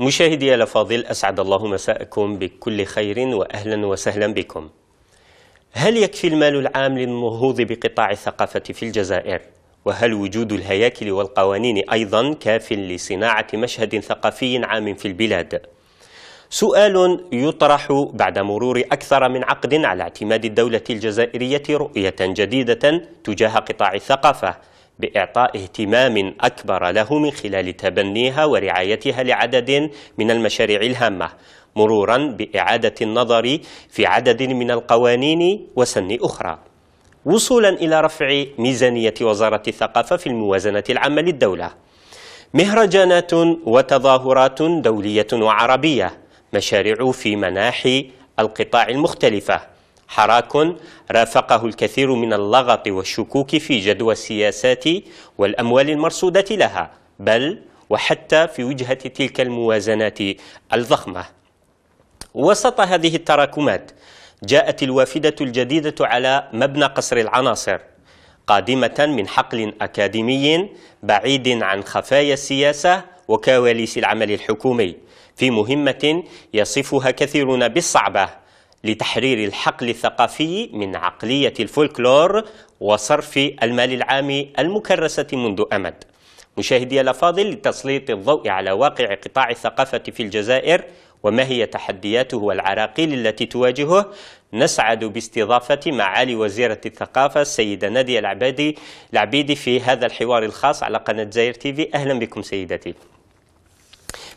مشاهدي الأفاضل أسعد الله مساءكم بكل خير وأهلا وسهلا بكم هل يكفي المال العام للنهوض بقطاع الثقافة في الجزائر؟ وهل وجود الهياكل والقوانين أيضا كاف لصناعة مشهد ثقافي عام في البلاد؟ سؤال يطرح بعد مرور أكثر من عقد على اعتماد الدولة الجزائرية رؤية جديدة تجاه قطاع الثقافة بإعطاء اهتمام أكبر له من خلال تبنيها ورعايتها لعدد من المشاريع الهامة مرورا بإعادة النظر في عدد من القوانين وسن أخرى وصولا إلى رفع ميزانية وزارة الثقافة في الموازنة العامة للدولة مهرجانات وتظاهرات دولية وعربية مشاريع في مناحي القطاع المختلفة حراك رافقه الكثير من اللغط والشكوك في جدوى السياسات والأموال المرصودة لها بل وحتى في وجهة تلك الموازنات الضخمة وسط هذه التراكمات جاءت الوافدة الجديدة على مبنى قصر العناصر قادمة من حقل أكاديمي بعيد عن خفايا السياسة وكواليس العمل الحكومي في مهمة يصفها كثيرون بالصعبة لتحرير الحقل الثقافي من عقلية الفولكلور وصرف المال العام المكرسة منذ أمد مشاهدي الأفاضل لتسليط الضوء على واقع قطاع الثقافة في الجزائر وما هي تحدياته والعراقيل التي تواجهه نسعد باستضافة معالي وزيرة الثقافة السيدة نادية العبيدي العبيدي في هذا الحوار الخاص على قناة زاير تيفي أهلا بكم سيدتي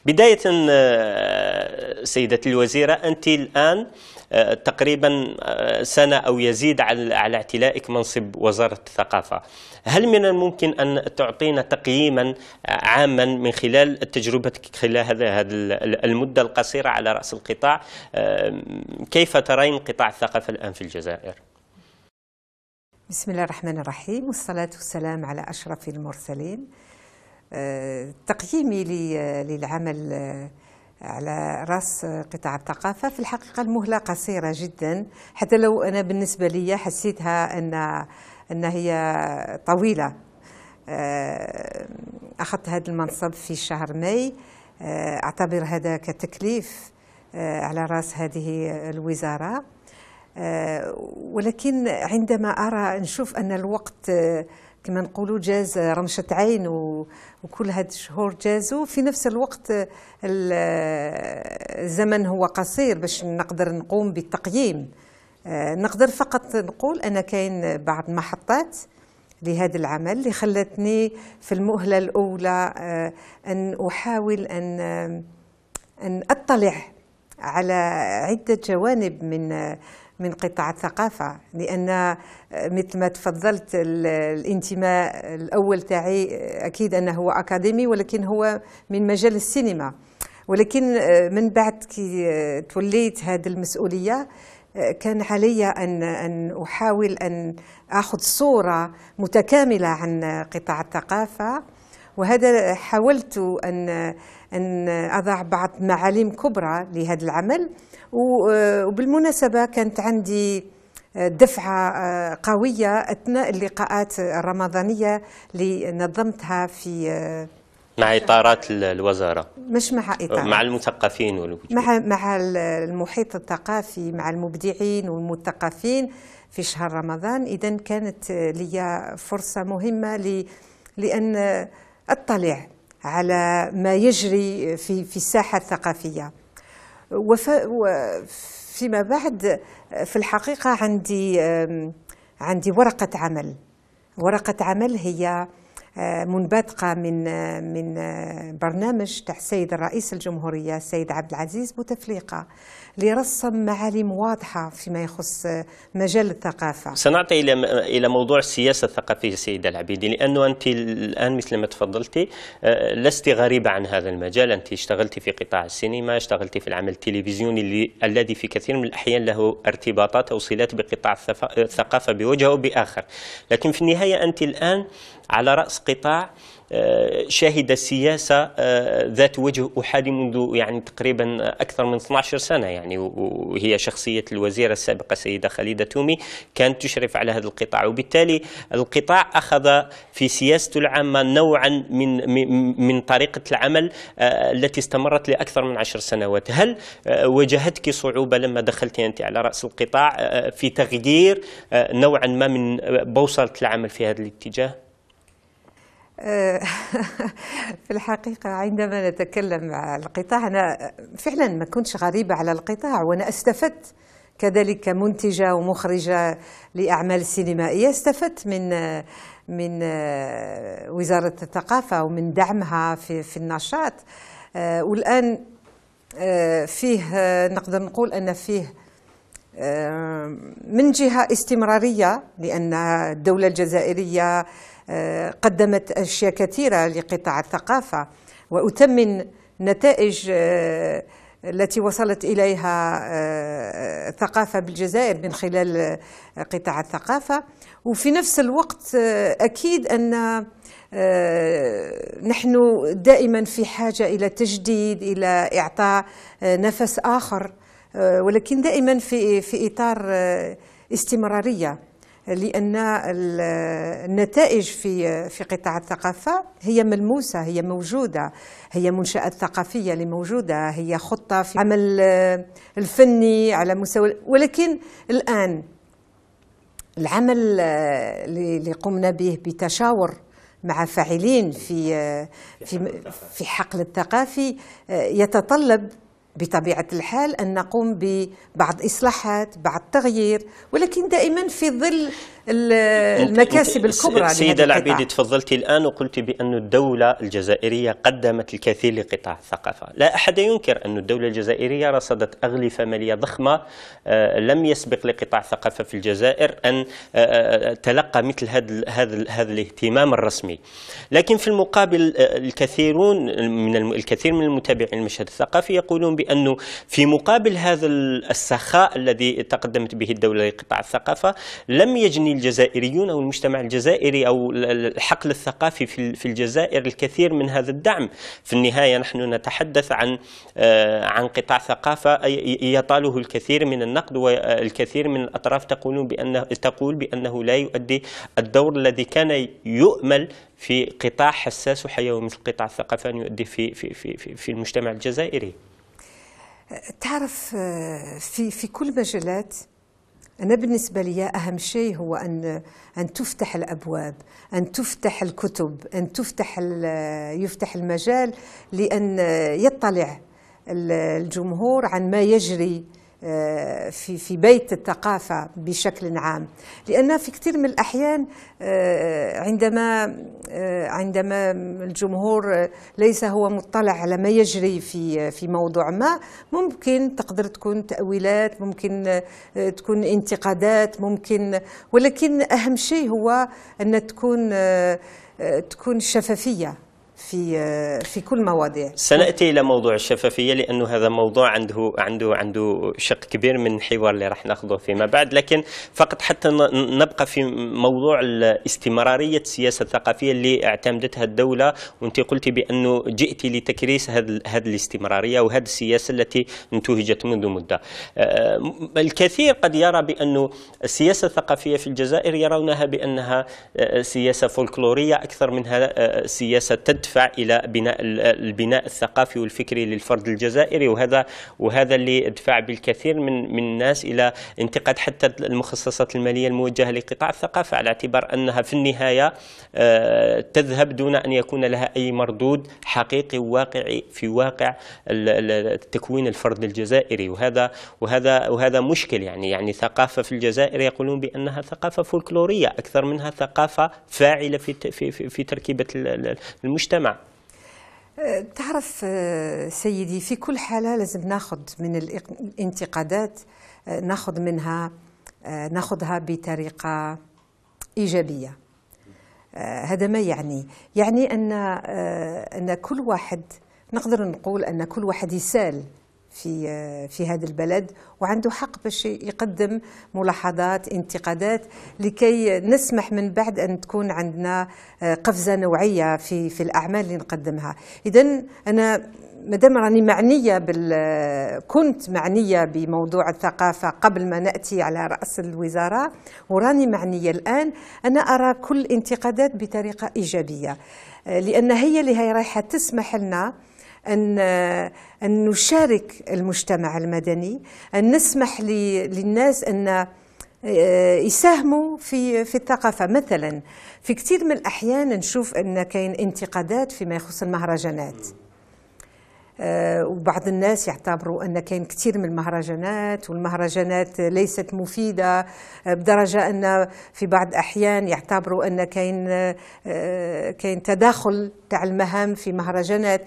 بداية آه، سيدتي الوزيرة أنت الآن آه، تقريبا آه، سنة أو يزيد على اعتلائك منصب وزارة الثقافة هل من الممكن أن تعطينا تقييما عاما من خلال تجربتك خلال هذا المدة القصيرة على رأس القطاع كيف ترين قطاع الثقافة الآن في الجزائر؟ بسم الله الرحمن الرحيم والصلاة والسلام على أشرف المرسلين تقييمي للعمل على راس قطاع الثقافة في الحقيقة المهلة قصيرة جدا حتى لو أنا بالنسبة لي حسيتها أن أن هي طويلة آه، أخذت هذا المنصب في شهر ماي آه، أعتبر هذا كتكليف آه، على راس هذه الوزارة ولكن عندما أرى نشوف أن الوقت كما نقولوا جاز رمشة عين وكل هاد الشهور جازوا في نفس الوقت الزمن هو قصير باش نقدر نقوم بالتقييم آه، نقدر فقط نقول أنا كاين بعض المحطات لهذا العمل اللي خلتني في المهلة الأولى آه، أن أحاول أن آه، أن أطلع على عدة جوانب من من قطاع الثقافة لأن آه، مثل ما تفضلت الانتماء الأول تاعي آه، أكيد أنه هو أكاديمي ولكن هو من مجال السينما ولكن آه، من بعد كي توليت هذه المسؤولية كان علي أن أن أحاول أن أخذ صورة متكاملة عن قطاع الثقافة وهذا حاولت أن أن أضع بعض معاليم كبرى لهذا العمل آه، وبالمناسبة كانت عندي آه، دفعة آه، قوية أثناء اللقاءات الرمضانية اللي نظمتها في مع إطارات الوزارة مش مع إطارات مع المثقفين والمبدعين مع, مع المحيط الثقافي مع المبدعين والمثقفين في شهر رمضان إذا كانت لي فرصة مهمة لأن أطلع على ما يجري في في الساحه الثقافيه وفيما بعد في الحقيقه عندي عندي ورقه عمل ورقه عمل هي آه، منبثقة من آه، من آه، برنامج تاع السيد الرئيس الجمهورية السيد عبد العزيز بوتفليقة لرسم معالم واضحة فيما يخص مجال الثقافة سنعطي إلى إلى موضوع السياسة الثقافية السيدة العبيدي لأنه أنت الآن مثل ما تفضلتي لست غريبة عن هذا المجال أنت اشتغلتي في قطاع السينما اشتغلتي في العمل التلفزيوني الذي في كثير من الأحيان له ارتباطات أو صلات بقطاع الثقافة بوجه أو بآخر لكن في النهاية أنت الآن على رأس قطاع آه، شهد سياسة آه، ذات وجه أحادي منذ يعني تقريبا أكثر من 12 سنة يعني وهي شخصية الوزيرة السابقة سيدة خليدة تومي كانت تشرف على هذا القطاع وبالتالي القطاع أخذ في سياسته العامة نوعا من من طريقة العمل آه، التي استمرت لأكثر من 10 سنوات هل واجهتك صعوبة لما دخلت أنت على رأس القطاع في تغيير نوعا ما من بوصلة العمل في هذا الاتجاه؟ آه، في الحقيقة عندما نتكلم عن القطاع أنا فعلا ما كنتش غريبة على القطاع وأنا استفدت كذلك منتجة ومخرجة لأعمال سينمائية استفدت من من آه، وزارة الثقافة ومن دعمها في في النشاط آه، والآن فيه نقدر نقول أن فيه من جهة استمرارية لأن الدولة الجزائرية قدمت أشياء كثيرة لقطاع الثقافة وأتمن نتائج آه، التي وصلت إليها الثقافة آه، بالجزائر من خلال آه، قطاع الثقافة وفي نفس الوقت أكيد أن نحن دائما في حاجة إلى تجديد إلى إعطاء نفس آخر ولكن دائما في في إطار استمرارية لان النتائج في في قطاع الثقافه هي ملموسه هي موجوده هي منشات ثقافيه اللي موجوده هي خطه في عمل آه، الفني على مستوى ولكن الان العمل آه، اللي قمنا به بتشاور مع فاعلين في آه، في في حقل الثقافي يتطلب بطبيعة الحال أن نقوم ببعض إصلاحات بعض تغيير ولكن دائما في ظل المكاسب الكبرى سيدة العبيدي تفضلتي الآن وقلت بأن الدولة الجزائرية قدمت الكثير لقطاع الثقافة لا أحد ينكر أن الدولة الجزائرية رصدت أغلفة مالية ضخمة آه، لم يسبق لقطاع الثقافة في الجزائر أن آه، آه، تلقى مثل هذا هذا هذا الاهتمام الرسمي لكن في المقابل الكثيرون من الكثير من المتابعين المشهد الثقافي يقولون بأنه في مقابل هذا السخاء الذي تقدمت به الدولة لقطاع الثقافة لم يجني الجزائريون أو المجتمع الجزائري أو الحقل الثقافي في الجزائر الكثير من هذا الدعم في النهاية نحن نتحدث عن آه، عن قطاع ثقافة يطاله الكثير من النقد والكثير من الأطراف تقول بأنه, تقول بأنه لا يؤدي الدور الذي كان يؤمل في قطاع حساس وحيوي مثل قطاع الثقافة أن يؤدي في, في, في, في المجتمع الجزائري تعرف آه، في في كل مجالات أنا بالنسبة لي أهم شيء هو أن أن تفتح الأبواب، أن تفتح الكتب، أن تفتح يفتح المجال لأن يطلع الجمهور عن ما يجري آه، في في بيت الثقافة بشكل عام لأن في كثير من الأحيان آه، عندما آه، عندما الجمهور ليس هو مطلع على ما يجري في في موضوع ما ممكن تقدر تكون تأويلات ممكن تكون انتقادات ممكن ولكن أهم شيء هو أن تكون تكون الشفافية في آه، في كل مواضيع سناتي الى موضوع الشفافيه لانه هذا موضوع عنده عنده عنده شق كبير من الحوار اللي راح ناخذه فيما بعد لكن فقط حتى نبقى في موضوع استمراريه السياسه الثقافيه اللي اعتمدتها الدوله وانت قلتي بانه جئتي لتكريس هذه هذه الاستمراريه وهذه السياسه التي انتهجت منذ مده آه، الكثير قد يرى بانه السياسه الثقافيه في الجزائر يرونها بانها آه، سياسه فولكلوريه اكثر منها سياسه تد تدفع الى بناء البناء الثقافي والفكري للفرد الجزائري وهذا وهذا اللي دفع بالكثير من من الناس الى انتقاد حتى المخصصات الماليه الموجهه لقطاع الثقافه على اعتبار انها في النهايه آه، تذهب دون ان يكون لها اي مردود حقيقي وواقعي في واقع تكوين الفرد الجزائري وهذا وهذا وهذا مشكل يعني يعني ثقافه في الجزائر يقولون بانها ثقافه فولكلوريه اكثر منها ثقافه فاعله في في في تركيبه المجتمع المجتمع أه، تعرف أه، سيدي في كل حالة لازم ناخذ من الانتقادات أه، ناخذ منها ناخذها بطريقة إيجابية هذا ما يعني يعني أن أن كل واحد نقدر نقول أن كل واحد يسال في آه، في هذا البلد وعنده حق باش يقدم ملاحظات انتقادات لكي نسمح من بعد ان تكون عندنا آه، قفزه نوعيه في في الاعمال اللي نقدمها اذا انا مادام راني معنيه بال كنت معنيه بموضوع الثقافه قبل ما ناتي على راس الوزاره وراني معنيه الان انا ارى كل الانتقادات بطريقه ايجابيه آه، لان هي اللي هي رايحه تسمح لنا أن أن نشارك المجتمع المدني أن نسمح للناس أن آه، يساهموا في في الثقافة مثلا في كثير من الأحيان نشوف أن كاين انتقادات فيما يخص المهرجانات آه، وبعض الناس يعتبروا أن كاين كثير من المهرجانات والمهرجانات ليست مفيدة آه، بدرجة أن في بعض الأحيان يعتبروا أن كاين كاين تداخل تاع المهام في مهرجانات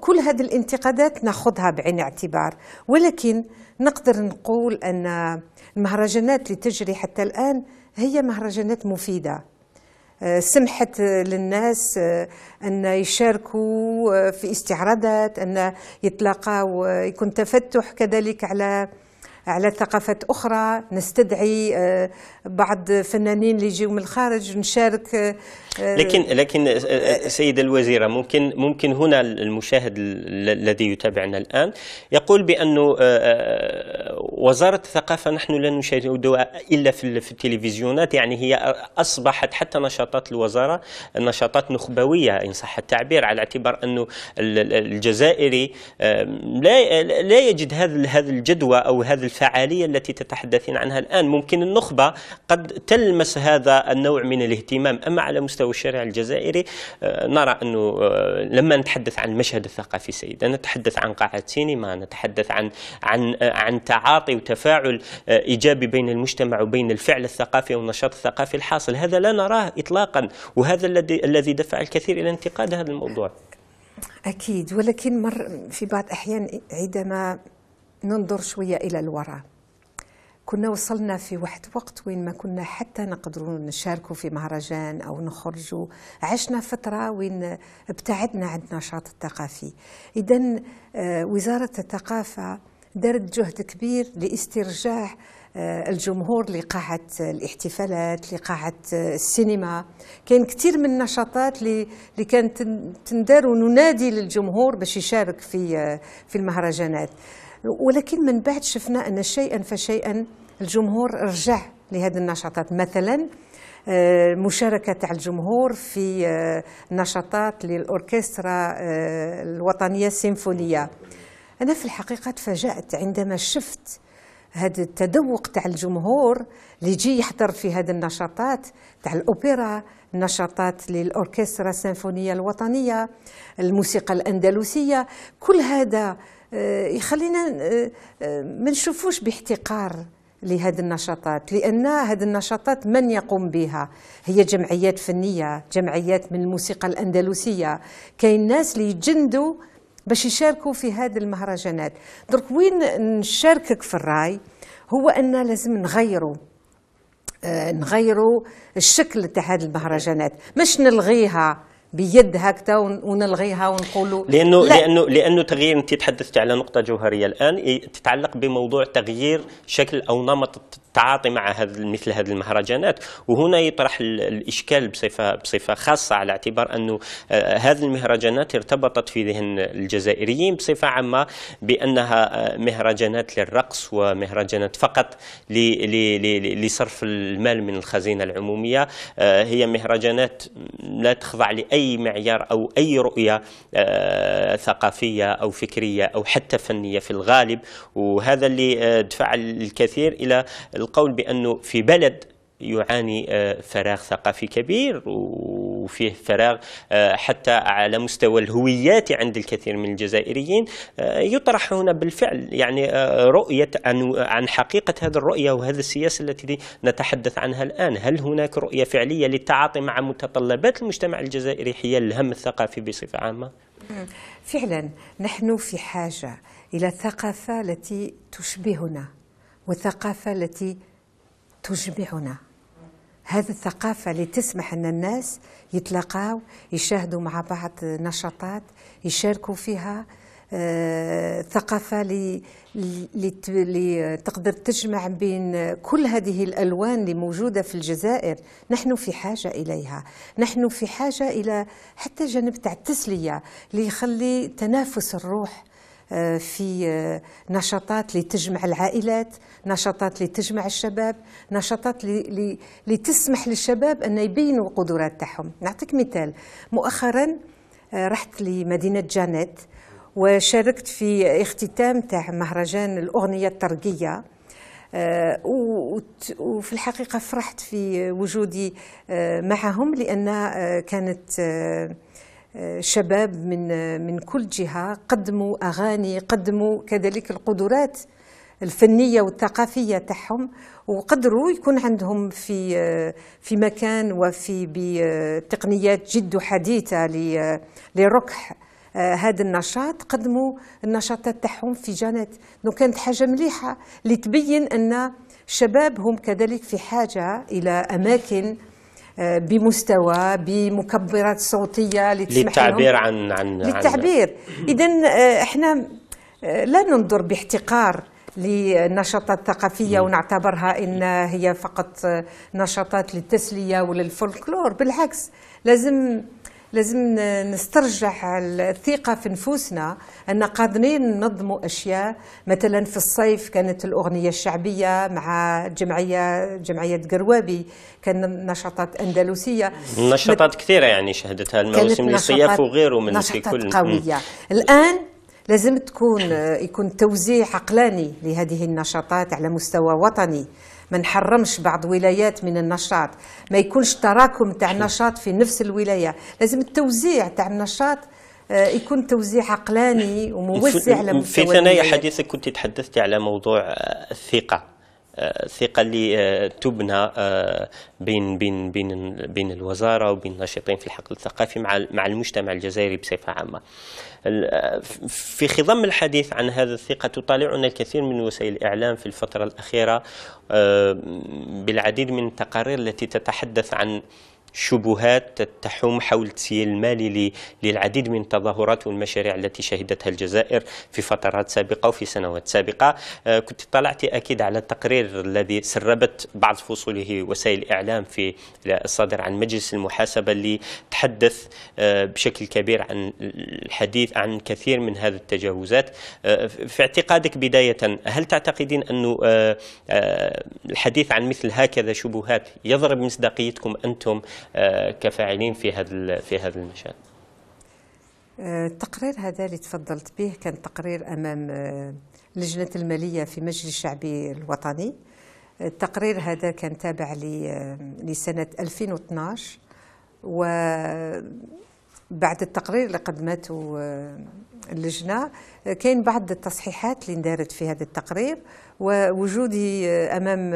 كل هذه الانتقادات ناخذها بعين الاعتبار ولكن نقدر نقول ان المهرجانات اللي تجري حتى الان هي مهرجانات مفيده آه، سمحت للناس آه، ان يشاركوا آه، في استعراضات ان يتلاقاو يكون تفتح كذلك على على ثقافات اخرى نستدعي بعض فنانين اللي يجيو من الخارج نشارك لكن آه، لكن آه، آه، سيدة الوزيرة ممكن ممكن هنا المشاهد الذي يتابعنا الآن يقول بأنه وزارة الثقافة نحن لا نشاهدها إلا في التلفزيونات يعني هي أصبحت حتى نشاطات الوزارة نشاطات نخبوية إن صح التعبير على اعتبار أنه الجزائري لا لا يجد هذا هذا الجدوى أو هذه الفعالية التي تتحدثين عنها الآن ممكن النخبة قد تلمس هذا النوع من الاهتمام أما على مستوى مستوى الشارع الجزائري آه، نرى أنه آه، لما نتحدث عن المشهد الثقافي سيدنا نتحدث عن قاعه سينما نتحدث عن عن آه، عن تعاطي وتفاعل إيجابي بين المجتمع وبين الفعل الثقافي والنشاط الثقافي الحاصل هذا لا نراه إطلاقا وهذا الذي الذي دفع الكثير إلى انتقاد هذا الموضوع أكيد ولكن مر في بعض الأحيان عندما ننظر شوية إلى الوراء كنا وصلنا في واحد وقت وين ما كنا حتى نقدروا نشاركوا في مهرجان او نخرجوا عشنا فتره وين ابتعدنا عن النشاط الثقافي اذا آه، وزاره الثقافه دارت جهد كبير لاسترجاع آه، الجمهور لقاعة الاحتفالات لقاعة آه، السينما كان كثير من النشاطات اللي كانت تندار وننادي للجمهور باش يشارك في في المهرجانات ولكن من بعد شفنا أن شيئا فشيئا الجمهور رجع لهذه النشاطات مثلا المشاركة آه، تاع الجمهور في آه، نشاطات للأوركسترا آه، الوطنية السيمفونية أنا في الحقيقة تفاجأت عندما شفت هذا التذوق تاع الجمهور اللي يجي يحضر في هذه النشاطات تاع الاوبرا النشاطات للاوركسترا السيمفونيه الوطنيه الموسيقى الاندلسيه كل هذا آه، يخلينا آه، آه، ما نشوفوش باحتقار لهذه النشاطات لأن هذه النشاطات من يقوم بها هي جمعيات فنية جمعيات من الموسيقى الأندلسية كاين ناس اللي يتجندوا باش يشاركوا في هذه المهرجانات درك وين نشاركك في الراي هو أن لازم نغيروا نغيروا الشكل تاع هذه المهرجانات مش نلغيها بيد هكذا ونلغيها ونقولوا لانه لا. لانه لانه تغيير انت تحدثت على نقطه جوهريه الان تتعلق بموضوع تغيير شكل او نمط التعاطي مع هذا مثل هذه المهرجانات وهنا يطرح الاشكال بصفه بصفه خاصه على اعتبار انه آه، هذه المهرجانات ارتبطت في ذهن الجزائريين بصفه عامه بانها آه، مهرجانات للرقص ومهرجانات فقط لصرف المال من الخزينه العموميه آه، هي مهرجانات لا تخضع لاي أي معيار أو أي رؤية آه، ثقافية أو فكرية أو حتى فنية في الغالب وهذا اللي آه، دفع الكثير إلى القول بأنه في بلد يعاني آه، فراغ ثقافي كبير وفيه فراغ آه، حتى على مستوى الهويات عند الكثير من الجزائريين آه، يطرح هنا بالفعل يعني رؤية عن, عن حقيقة هذه الرؤية وهذه السياسة التي نتحدث عنها الآن هل هناك رؤية فعلية للتعاطي مع متطلبات المجتمع الجزائري حيال الهم الثقافي بصفة عامة؟ فعلا نحن في حاجة إلى ثقافة التي تشبهنا وثقافة التي تجمعنا هذه الثقافة اللي تسمح أن الناس يتلاقاو يشاهدوا مع بعض نشاطات يشاركوا فيها آه، ثقافة اللي تقدر تجمع بين كل هذه الألوان اللي موجودة في الجزائر نحن في حاجة إليها نحن في حاجة إلى حتى جانب تاع التسلية اللي يخلي تنافس الروح آه، في آه، نشاطات لتجمع العائلات نشاطات لتجمع الشباب نشاطات لتسمح للشباب أن يبينوا القدرات تاعهم نعطيك مثال مؤخرا آه، رحت لمدينة جانيت وشاركت في اختتام تاع مهرجان الأغنية الترقية وفي الحقيقة فرحت في وجودي معهم لأن كانت شباب من من كل جهه قدموا اغاني قدموا كذلك القدرات الفنيه والثقافيه تاعهم وقدروا يكون عندهم في في مكان وفي بتقنيات جد حديثه لركح آه، هذا النشاط قدموا النشاطات تاعهم في جانات دونك كانت حاجه مليحه لتبين ان الشباب هم كذلك في حاجه الى اماكن آه، بمستوى بمكبرات صوتيه للتعبير عن عن للتعبير اذا آه، احنا آه، لا ننظر باحتقار للنشاطات الثقافية ونعتبرها إن هي فقط نشاطات للتسلية وللفولكلور بالعكس لازم لازم نسترجع الثقة في نفوسنا أن قادرين ننظموا أشياء مثلا في الصيف كانت الأغنية الشعبية مع جمعية جمعية قروابي كان نشاطات أندلسية نشاطات مت... كثيرة يعني شهدتها المواسم الصيف وغيره من نشاطات كل... قوية الآن لازم تكون يكون توزيع عقلاني لهذه النشاطات على مستوى وطني ما نحرمش بعض ولايات من النشاط ما يكونش تراكم تاع النشاط في نفس الولايه لازم التوزيع تاع النشاط آه، يكون توزيع عقلاني وموزع على في ثنايا حديثك كنت تحدثتي على موضوع آه، الثقه الثقه اللي آه، تبنى آه، بين بين بين بين الوزاره وبين الناشطين في الحقل الثقافي مع مع المجتمع الجزائري بصفه عامه. آه، في خضم الحديث عن هذا الثقه تطالعنا الكثير من وسائل الاعلام في الفتره الاخيره بالعديد من التقارير التي تتحدث عن شبهات تحوم حول تسييل المالي للعديد من التظاهرات والمشاريع التي شهدتها الجزائر في فترات سابقة وفي سنوات سابقة آه، كنت طلعت أكيد على التقرير الذي سربت بعض فصوله وسائل الإعلام في الصادر عن مجلس المحاسبة اللي تحدث آه، بشكل كبير عن الحديث عن كثير من هذه التجاوزات آه، في اعتقادك بداية هل تعتقدين أن الحديث عن مثل هكذا شبهات يضرب مصداقيتكم أنتم آه، كفاعلين في هذا في هذا المشهد آه، التقرير هذا اللي تفضلت به كان تقرير امام آه، لجنه الماليه في مجلس الشعبي الوطني التقرير هذا كان تابع لسنه 2012 وبعد التقرير اللي قدمته اللجنه كاين بعض التصحيحات اللي اندارت في هذا التقرير ووجودي امام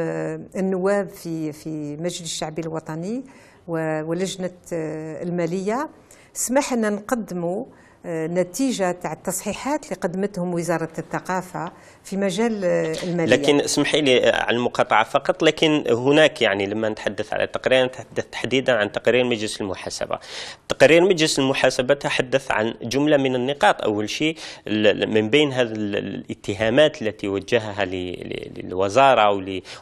النواب في في مجلس الشعبي الوطني ولجنة آه، المالية سمحنا نقدموا آه، نتيجة تاع التصحيحات اللي قدمتهم وزارة الثقافة في مجال آه، الماليه لكن اسمحي لي آه، على المقاطعه فقط لكن هناك يعني لما نتحدث على التقرير نتحدث تحديدا عن تقرير مجلس المحاسبه تقرير مجلس المحاسبه تحدث عن جمله من النقاط اول شيء من بين هذه الاتهامات التي وجهها للوزاره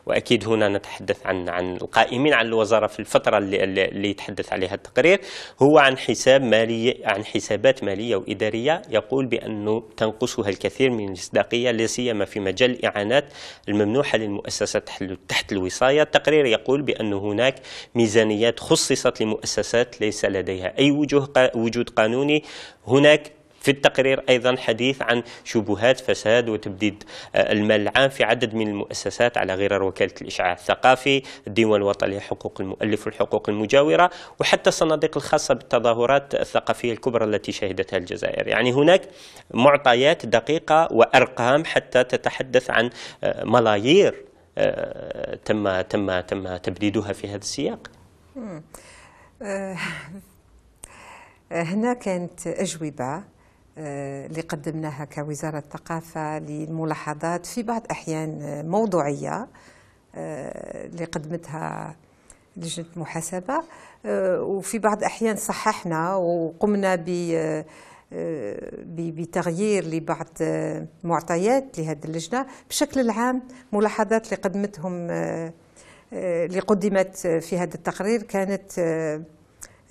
واكيد هنا نتحدث عن عن القائمين على الوزاره في الفتره اللي, اللي يتحدث عليها التقرير هو عن حساب مالي عن حسابات ماليه واداريه يقول بانه تنقصها الكثير من المصداقيه لا سيما في مجال الإعانات الممنوحة للمؤسسات تحت الوصاية التقرير يقول بأن هناك ميزانيات خصصت لمؤسسات ليس لديها أي وجوه وجود قانوني هناك في التقرير أيضا حديث عن شبهات فساد وتبديد آه، المال العام في عدد من المؤسسات على غرار وكالة الإشعاع الثقافي الديوان الوطني لحقوق المؤلف والحقوق المجاورة وحتى الصناديق الخاصة بالتظاهرات الثقافية الكبرى التي شهدتها الجزائر يعني هناك معطيات دقيقة وأرقام حتى تتحدث عن آه، ملايير آه، تم تم تم تبديدها في هذا السياق هنا كانت أجوبة آه، اللي قدمناها كوزارة الثقافة للملاحظات في بعض أحيان آه، موضوعية آه، اللي قدمتها لجنة المحاسبة وفي بعض الأحيان صححنا وقمنا ب بتغيير لبعض معطيات لهذه اللجنة بشكل العام ملاحظات اللي قدمتهم اللي قدمت في هذا التقرير كانت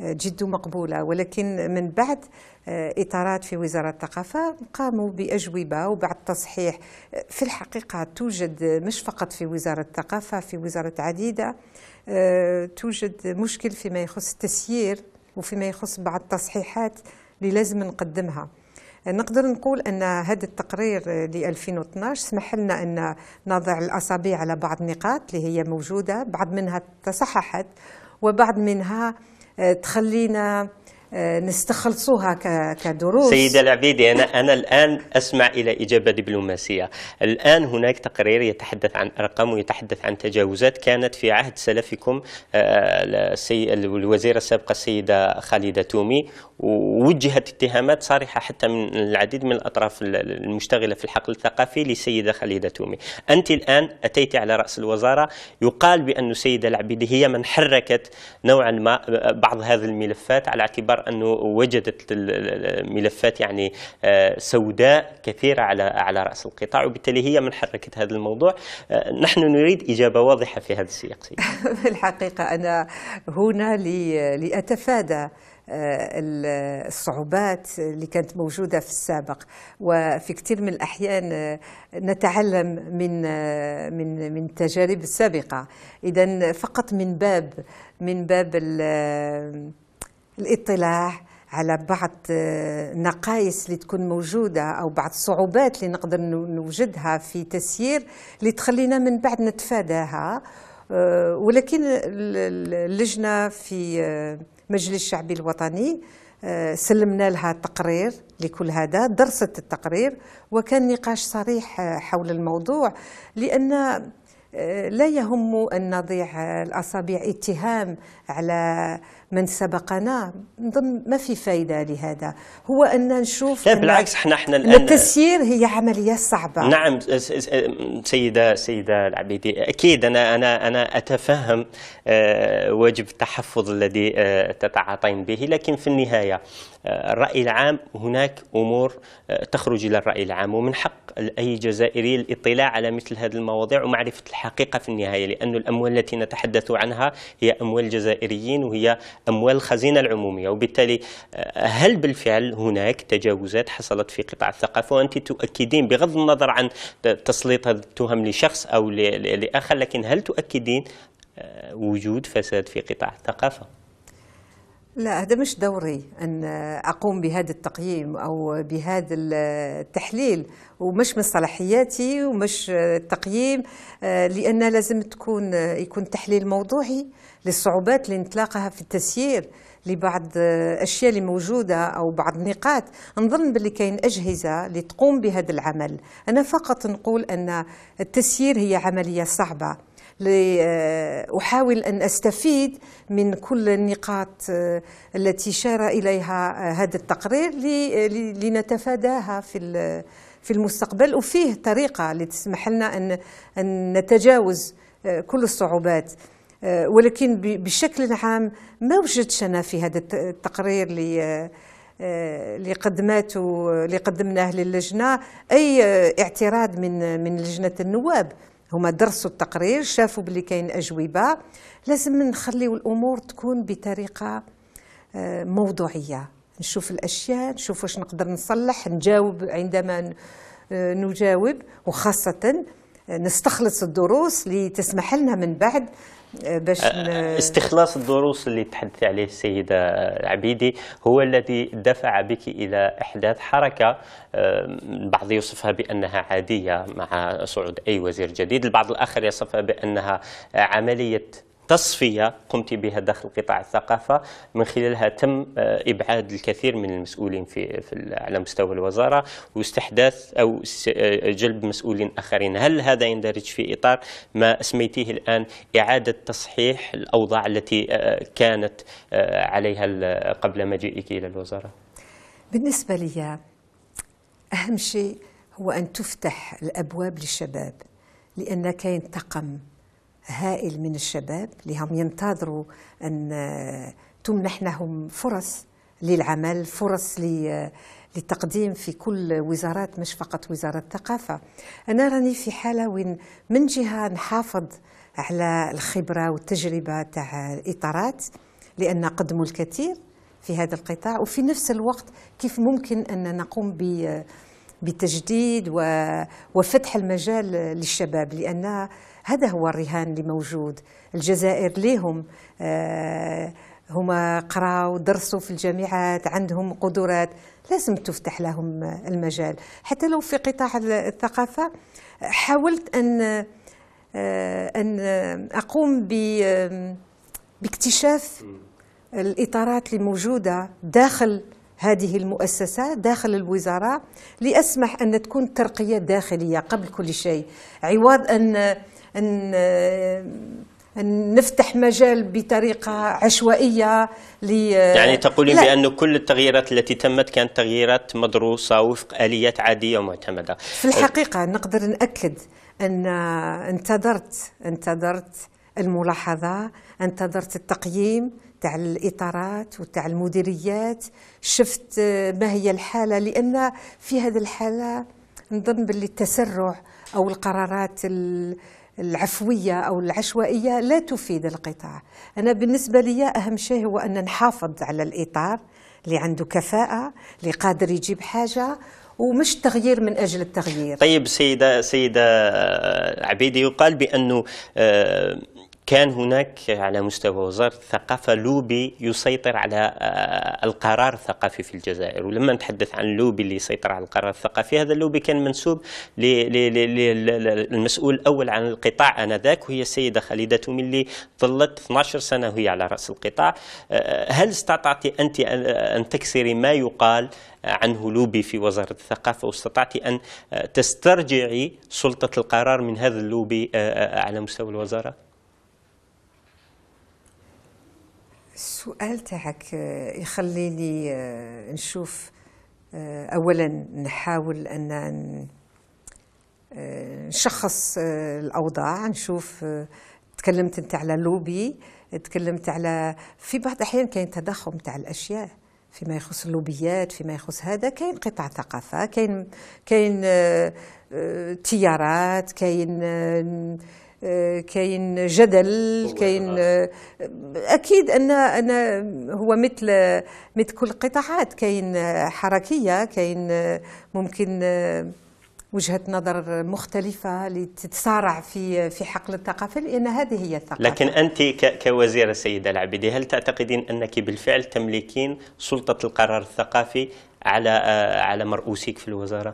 جد مقبولة ولكن من بعد آه، إطارات في وزارة الثقافة قاموا بأجوبة وبعد تصحيح في الحقيقة توجد مش فقط في وزارة الثقافة في وزارة عديدة آه، توجد مشكل فيما يخص التسيير وفيما يخص بعض التصحيحات اللي لازم نقدمها نقدر نقول أن هذا التقرير ل 2012 سمح لنا أن نضع الأصابع على بعض النقاط اللي هي موجودة بعض منها تصححت وبعض منها تخلينا آه، نستخلصوها كدروس سيدة العبيدي أنا, أنا الآن أسمع إلى إجابة دبلوماسية الآن هناك تقرير يتحدث عن أرقام ويتحدث عن تجاوزات كانت في عهد سلفكم آه، الوزيرة السابقة السيدة خالدة تومي ووجهت اتهامات صارحة حتى من العديد من الأطراف المشتغلة في الحقل الثقافي للسيدة خالدة تومي أنت الآن أتيت على رأس الوزارة يقال بأن السيدة العبيدي هي من حركت نوعا ما آه، بعض هذه الملفات على اعتبار باعتبار انه وجدت ملفات يعني آه، سوداء كثيره على على راس القطاع وبالتالي هي من حركت هذا الموضوع آه، نحن نريد اجابه واضحه في هذا السياق في الحقيقه انا هنا لاتفادى آه، الصعوبات اللي كانت موجودة في السابق وفي كثير من الأحيان نتعلم من من من التجارب السابقة إذا فقط من باب من باب الاطلاع على بعض النقائص آه، اللي تكون موجودة أو بعض الصعوبات اللي نقدر نوجدها في تسيير اللي تخلينا من بعد نتفاداها آه، ولكن اللجنة في آه، مجلس الشعبي الوطني سلمنا لها التقرير لكل هذا درست التقرير وكان نقاش صريح حول الموضوع لأن لا يهم أن نضيع الأصابع اتهام على من سبقنا نظن ما في فائده لهذا هو ان نشوف لا بالعكس احنا احنا الان التسيير هي عمليه صعبه نعم سيده سيده العبيدي اكيد انا انا انا اتفهم آه، واجب التحفظ الذي آه، تتعاطين به لكن في النهايه آه، الراي العام هناك امور تخرج الى الراي العام ومن حق اي جزائري الاطلاع على مثل هذه المواضيع ومعرفه الحقيقه في النهايه لان الاموال التي نتحدث عنها هي اموال الجزائريين وهي أموال الخزينة العمومية وبالتالي آه، هل بالفعل هناك تجاوزات حصلت في قطاع الثقافة وأنت تؤكدين بغض النظر عن تسليط التهم لشخص أو لآخر لكن هل تؤكدين آه، وجود فساد في قطاع الثقافه لا هذا مش دوري أن أقوم بهذا التقييم أو بهذا التحليل ومش من صلاحياتي ومش التقييم آه، لأن لازم تكون آه، يكون تحليل موضوعي للصعوبات اللي نتلاقاها في التسيير لبعض الاشياء آه، اللي موجوده او بعض النقاط نظن باللي كاين اجهزه اللي تقوم بهذا العمل انا فقط نقول ان التسيير هي عمليه صعبه آه، أحاول أن أستفيد من كل النقاط آه، التي شار إليها آه، هذا التقرير لنتفاداها في في المستقبل وفيه طريقة لتسمح لنا أن أن نتجاوز كل الصعوبات ولكن بشكل عام ما وجدتش أنا في هذا التقرير لي لقدمات لقدمناه للجنة أي اعتراض من من لجنة النواب هما درسوا التقرير شافوا بلي كاين اجوبه لازم نخليو الامور تكون بطريقه آه، موضوعيه نشوف الاشياء نشوف واش نقدر نصلح نجاوب عندما آه، نجاوب وخاصه آه، نستخلص الدروس لتسمح لنا من بعد باش استخلاص الدروس اللي تحدث عليه السيدة عبيدي هو الذي دفع بك إلى إحداث حركة البعض يوصفها بأنها عادية مع صعود أي وزير جديد البعض الآخر يصفها بأنها عملية تصفية قمت بها داخل قطاع الثقافة من خلالها تم آه، إبعاد الكثير من المسؤولين في, على مستوى الوزارة واستحداث أو آه، جلب مسؤولين آخرين هل هذا يندرج في إطار ما أسميتيه الآن إعادة تصحيح الأوضاع التي آه، كانت عليها قبل مجيئك إلى الوزارة؟ بالنسبة لي أهم شيء هو أن تفتح الأبواب للشباب لأن كاين طقم هائل من الشباب اللي هم ينتظروا أن آه، تمنح لهم فرص للعمل فرص آه، للتقديم في كل وزارات مش فقط وزارة الثقافة أنا راني في حالة وين من جهة نحافظ على الخبرة والتجربة تاع الإطارات لأن قدموا الكثير في هذا القطاع وفي نفس الوقت كيف ممكن أن نقوم ب آه، بتجديد وفتح المجال للشباب لأن هذا هو الرهان اللي موجود الجزائر ليهم آه، هما قراوا درسوا في الجامعات عندهم قدرات لازم تفتح لهم المجال حتى لو في قطاع الثقافة حاولت أن آه، أن أقوم باكتشاف الإطارات اللي موجودة داخل هذه المؤسسة داخل الوزارة لأسمح أن تكون ترقية داخلية قبل كل شيء عوض أن ان نفتح مجال بطريقة عشوائية ل يعني تقولين لا. بأن كل التغييرات التي تمت كانت تغييرات مدروسة وفق آليات عادية ومعتمدة في الحقيقة نقدر نأكد أن انتظرت انتظرت الملاحظة انتظرت التقييم تاع الإطارات وتاع المديريات شفت ما هي الحالة لأن في هذه الحالة نظن باللي التسرع أو القرارات ال العفوية أو العشوائية لا تفيد القطاع أنا بالنسبة لي أهم شيء هو أن نحافظ على الإطار اللي عنده كفاءة اللي قادر يجيب حاجة ومش تغيير من اجل التغيير طيب سيده سيده عبيدي يقال بانه آه، كان هناك على مستوى وزارة الثقافة لوبي يسيطر على آه، القرار الثقافي في الجزائر ولما نتحدث عن لوبي اللي يسيطر على القرار الثقافي هذا اللوبي كان منسوب للمسؤول الأول عن القطاع آنذاك وهي السيدة خالدة تومي اللي ظلت 12 سنة وهي على رأس القطاع آه، هل استطعت أنت آه، أن تكسري ما يقال عنه لوبي في وزارة الثقافة واستطعت أن تسترجعي سلطة القرار من هذا اللوبي على مستوى الوزارة؟ السؤال تاعك آه، يخليني آه، نشوف آه، اولا نحاول ان نشخص الاوضاع نشوف تكلمت انت على لوبي تكلمت على في بعض الاحيان كاين تضخم تاع الاشياء فيما يخص اللوبيات فيما يخص هذا كاين قطاع ثقافه كاين كاين تيارات كاين كاين جدل كاين آه، اكيد ان ان هو مثل مثل كل القطاعات كاين حركيه كاين آه، ممكن آه، وجهه نظر مختلفه لتتسارع في في حقل الثقافه لان هذه هي الثقافه. لكن انت كوزيره السيده العبيدي هل تعتقدين انك بالفعل تملكين سلطه القرار الثقافي على على مرؤوسك في الوزاره؟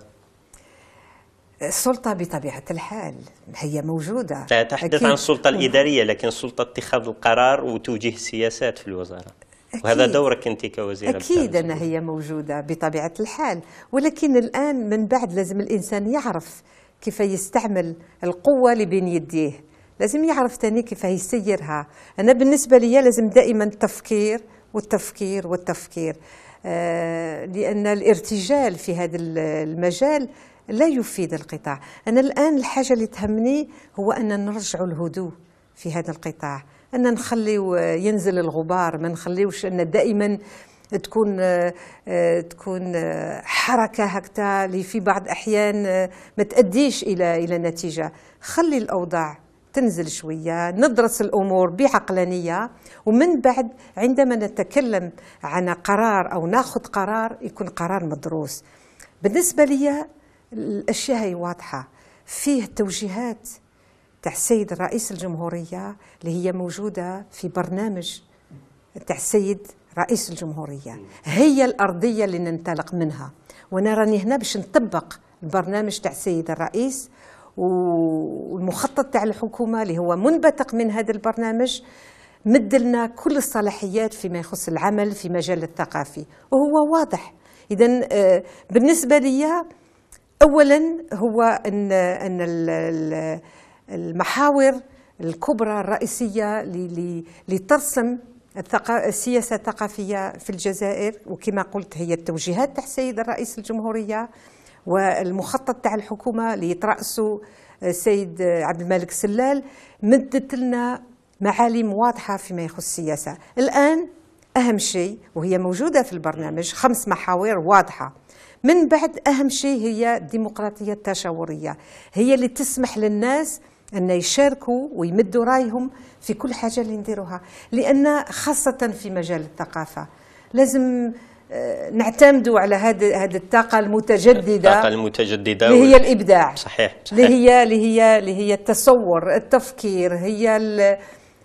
السلطة بطبيعة الحال هي موجودة لا عن السلطة الإدارية لكن سلطة اتخاذ القرار وتوجيه السياسات في الوزارة أكيد. وهذا دورك أنت كوزيرة أكيد انها هي موجودة بطبيعة الحال ولكن الآن من بعد لازم الإنسان يعرف كيف يستعمل القوة اللي بين يديه لازم يعرف ثاني كيف يسيرها أنا بالنسبة لي لازم دائما التفكير والتفكير والتفكير آه لأن الارتجال في هذا المجال لا يفيد القطاع أنا الآن الحاجة اللي تهمني هو أن نرجع الهدوء في هذا القطاع أن نخليو ينزل الغبار ما نخليوش أن دائما تكون آه، تكون آه، حركه هكذا اللي في بعض الاحيان آه، ما تاديش الى الى نتيجه خلي الاوضاع تنزل شويه ندرس الامور بعقلانيه ومن بعد عندما نتكلم عن قرار او ناخذ قرار يكون قرار مدروس بالنسبه لي الاشياء هي واضحه فيه توجيهات تاع السيد رئيس الجمهوريه اللي هي موجوده في برنامج تاع السيد رئيس الجمهوريه هي الارضيه اللي ننطلق منها وانا راني هنا باش نطبق البرنامج تاع السيد الرئيس والمخطط تاع الحكومه اللي هو منبثق من هذا البرنامج مدلنا كل الصلاحيات فيما يخص العمل في مجال الثقافي وهو واضح اذا آه، بالنسبه لي اولا هو ان ان المحاور الكبرى الرئيسيه لترسم السياسة الثقافية في الجزائر وكما قلت هي التوجيهات تاع السيد الرئيس الجمهورية والمخطط تاع الحكومة اللي يترأسه السيد عبد الملك سلال مدت لنا معالم واضحة فيما يخص السياسة الآن أهم شيء وهي موجودة في البرنامج خمس محاور واضحة من بعد أهم شيء هي الديمقراطية التشاورية هي اللي تسمح للناس أن يشاركوا ويمدوا رايهم في كل حاجة اللي نديروها لأن خاصة في مجال الثقافة لازم آه، نعتمدوا على هذه هذه الطاقة المتجددة الطاقة المتجددة اللي هي الإبداع صحيح, صحيح. اللي هي اللي هي اللي هي التصور التفكير هي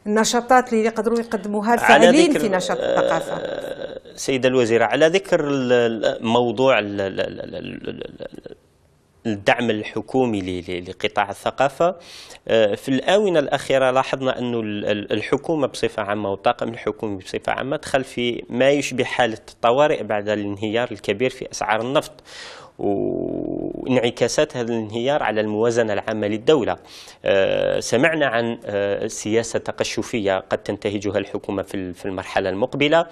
النشاطات اللي يقدروا يقدموها الفاعلين في نشاط آه، الثقافه سيده الوزيره على ذكر موضوع الدعم الحكومي لقطاع الثقافة آه، في الآونة الأخيرة لاحظنا أن الحكومة بصفة عامة والطاقم الحكومي بصفة عامة دخل في ما يشبه حالة الطوارئ بعد الانهيار الكبير في أسعار النفط و وانعكاسات هذا الانهيار على الموازنة العامة للدولة آه، سمعنا عن آه، سياسة تقشفية قد تنتهجها الحكومة في المرحلة المقبلة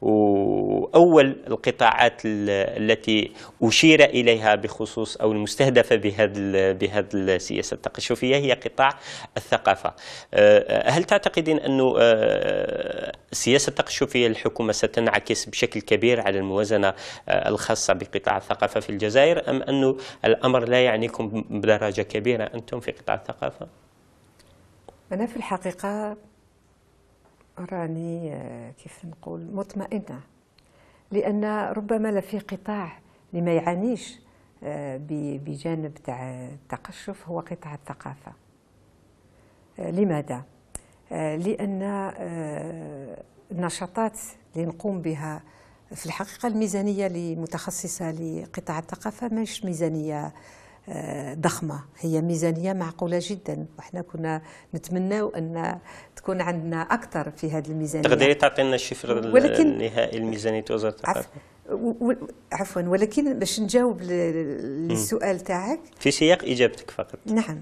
وأول القطاعات التي أشير إليها بخصوص أو المستهدفة بهذا بهذه السياسة التقشفية هي قطاع الثقافة آه، هل تعتقدين أن آه، السياسة التقشفية للحكومة ستنعكس بشكل كبير على الموازنة آه، الخاصة بقطاع الثقافة في الجزائر أم أن الأمر لا يعنيكم بدرجة كبيرة أنتم في قطاع الثقافة؟ أنا في الحقيقة راني آه، كيف نقول مطمئنه لان ربما لا في قطاع اللي ما يعانيش آه، بجانب تاع التقشف هو قطاع الثقافه آه، لماذا لان النشاطات اللي نقوم بها في الحقيقه الميزانيه اللي متخصصه لقطاع الثقافه مش ميزانيه ضخمه هي ميزانيه معقوله جدا واحنا كنا نتمناو ان تكون عندنا اكثر في هذه الميزانيه تقدري تعطينا الشفر ولكن النهائي لميزانيه وزاره الثقافه عفوا ولكن باش نجاوب للسؤال تاعك في سياق اجابتك فقط نعم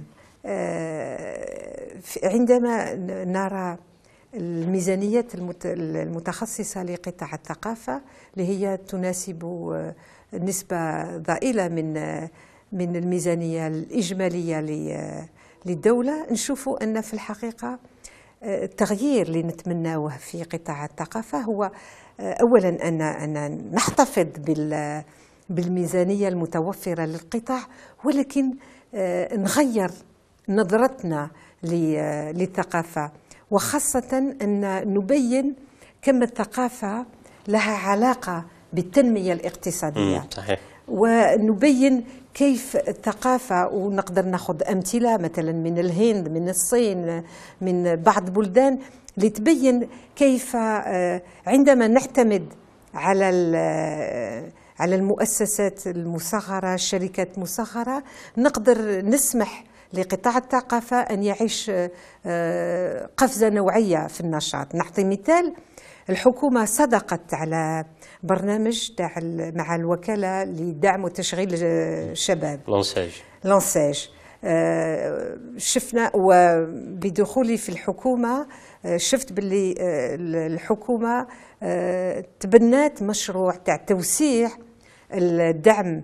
آه، عندما نرى الميزانيات المتخصصة لقطاع الثقافة اللي هي تناسب آه، نسبة ضئيلة من آه، من الميزانية الإجمالية للدولة نشوفوا أن في الحقيقة آه، التغيير اللي نتمناوه في قطاع الثقافة هو آه، أولا أن أن نحتفظ بال بالميزانية المتوفرة للقطاع ولكن آه، نغير نظرتنا للثقافة وخاصة أن نبين كم الثقافة لها علاقة بالتنمية الاقتصادية صحيح. ونبين كيف الثقافة ونقدر ناخذ أمثلة مثلا من الهند من الصين من بعض بلدان لتبين كيف آه، عندما نعتمد على آه، على المؤسسات المصغرة الشركات المصغرة نقدر نسمح لقطاع الثقافة أن يعيش آه، قفزة نوعية في النشاط نعطي مثال الحكومة صدقت على برنامج تاع مع الوكاله لدعم وتشغيل الشباب لونساج آه، لونساج شفنا وبدخولي في الحكومة آه، شفت باللي آه، الحكومة تبنات مشروع تاع توسيع الدعم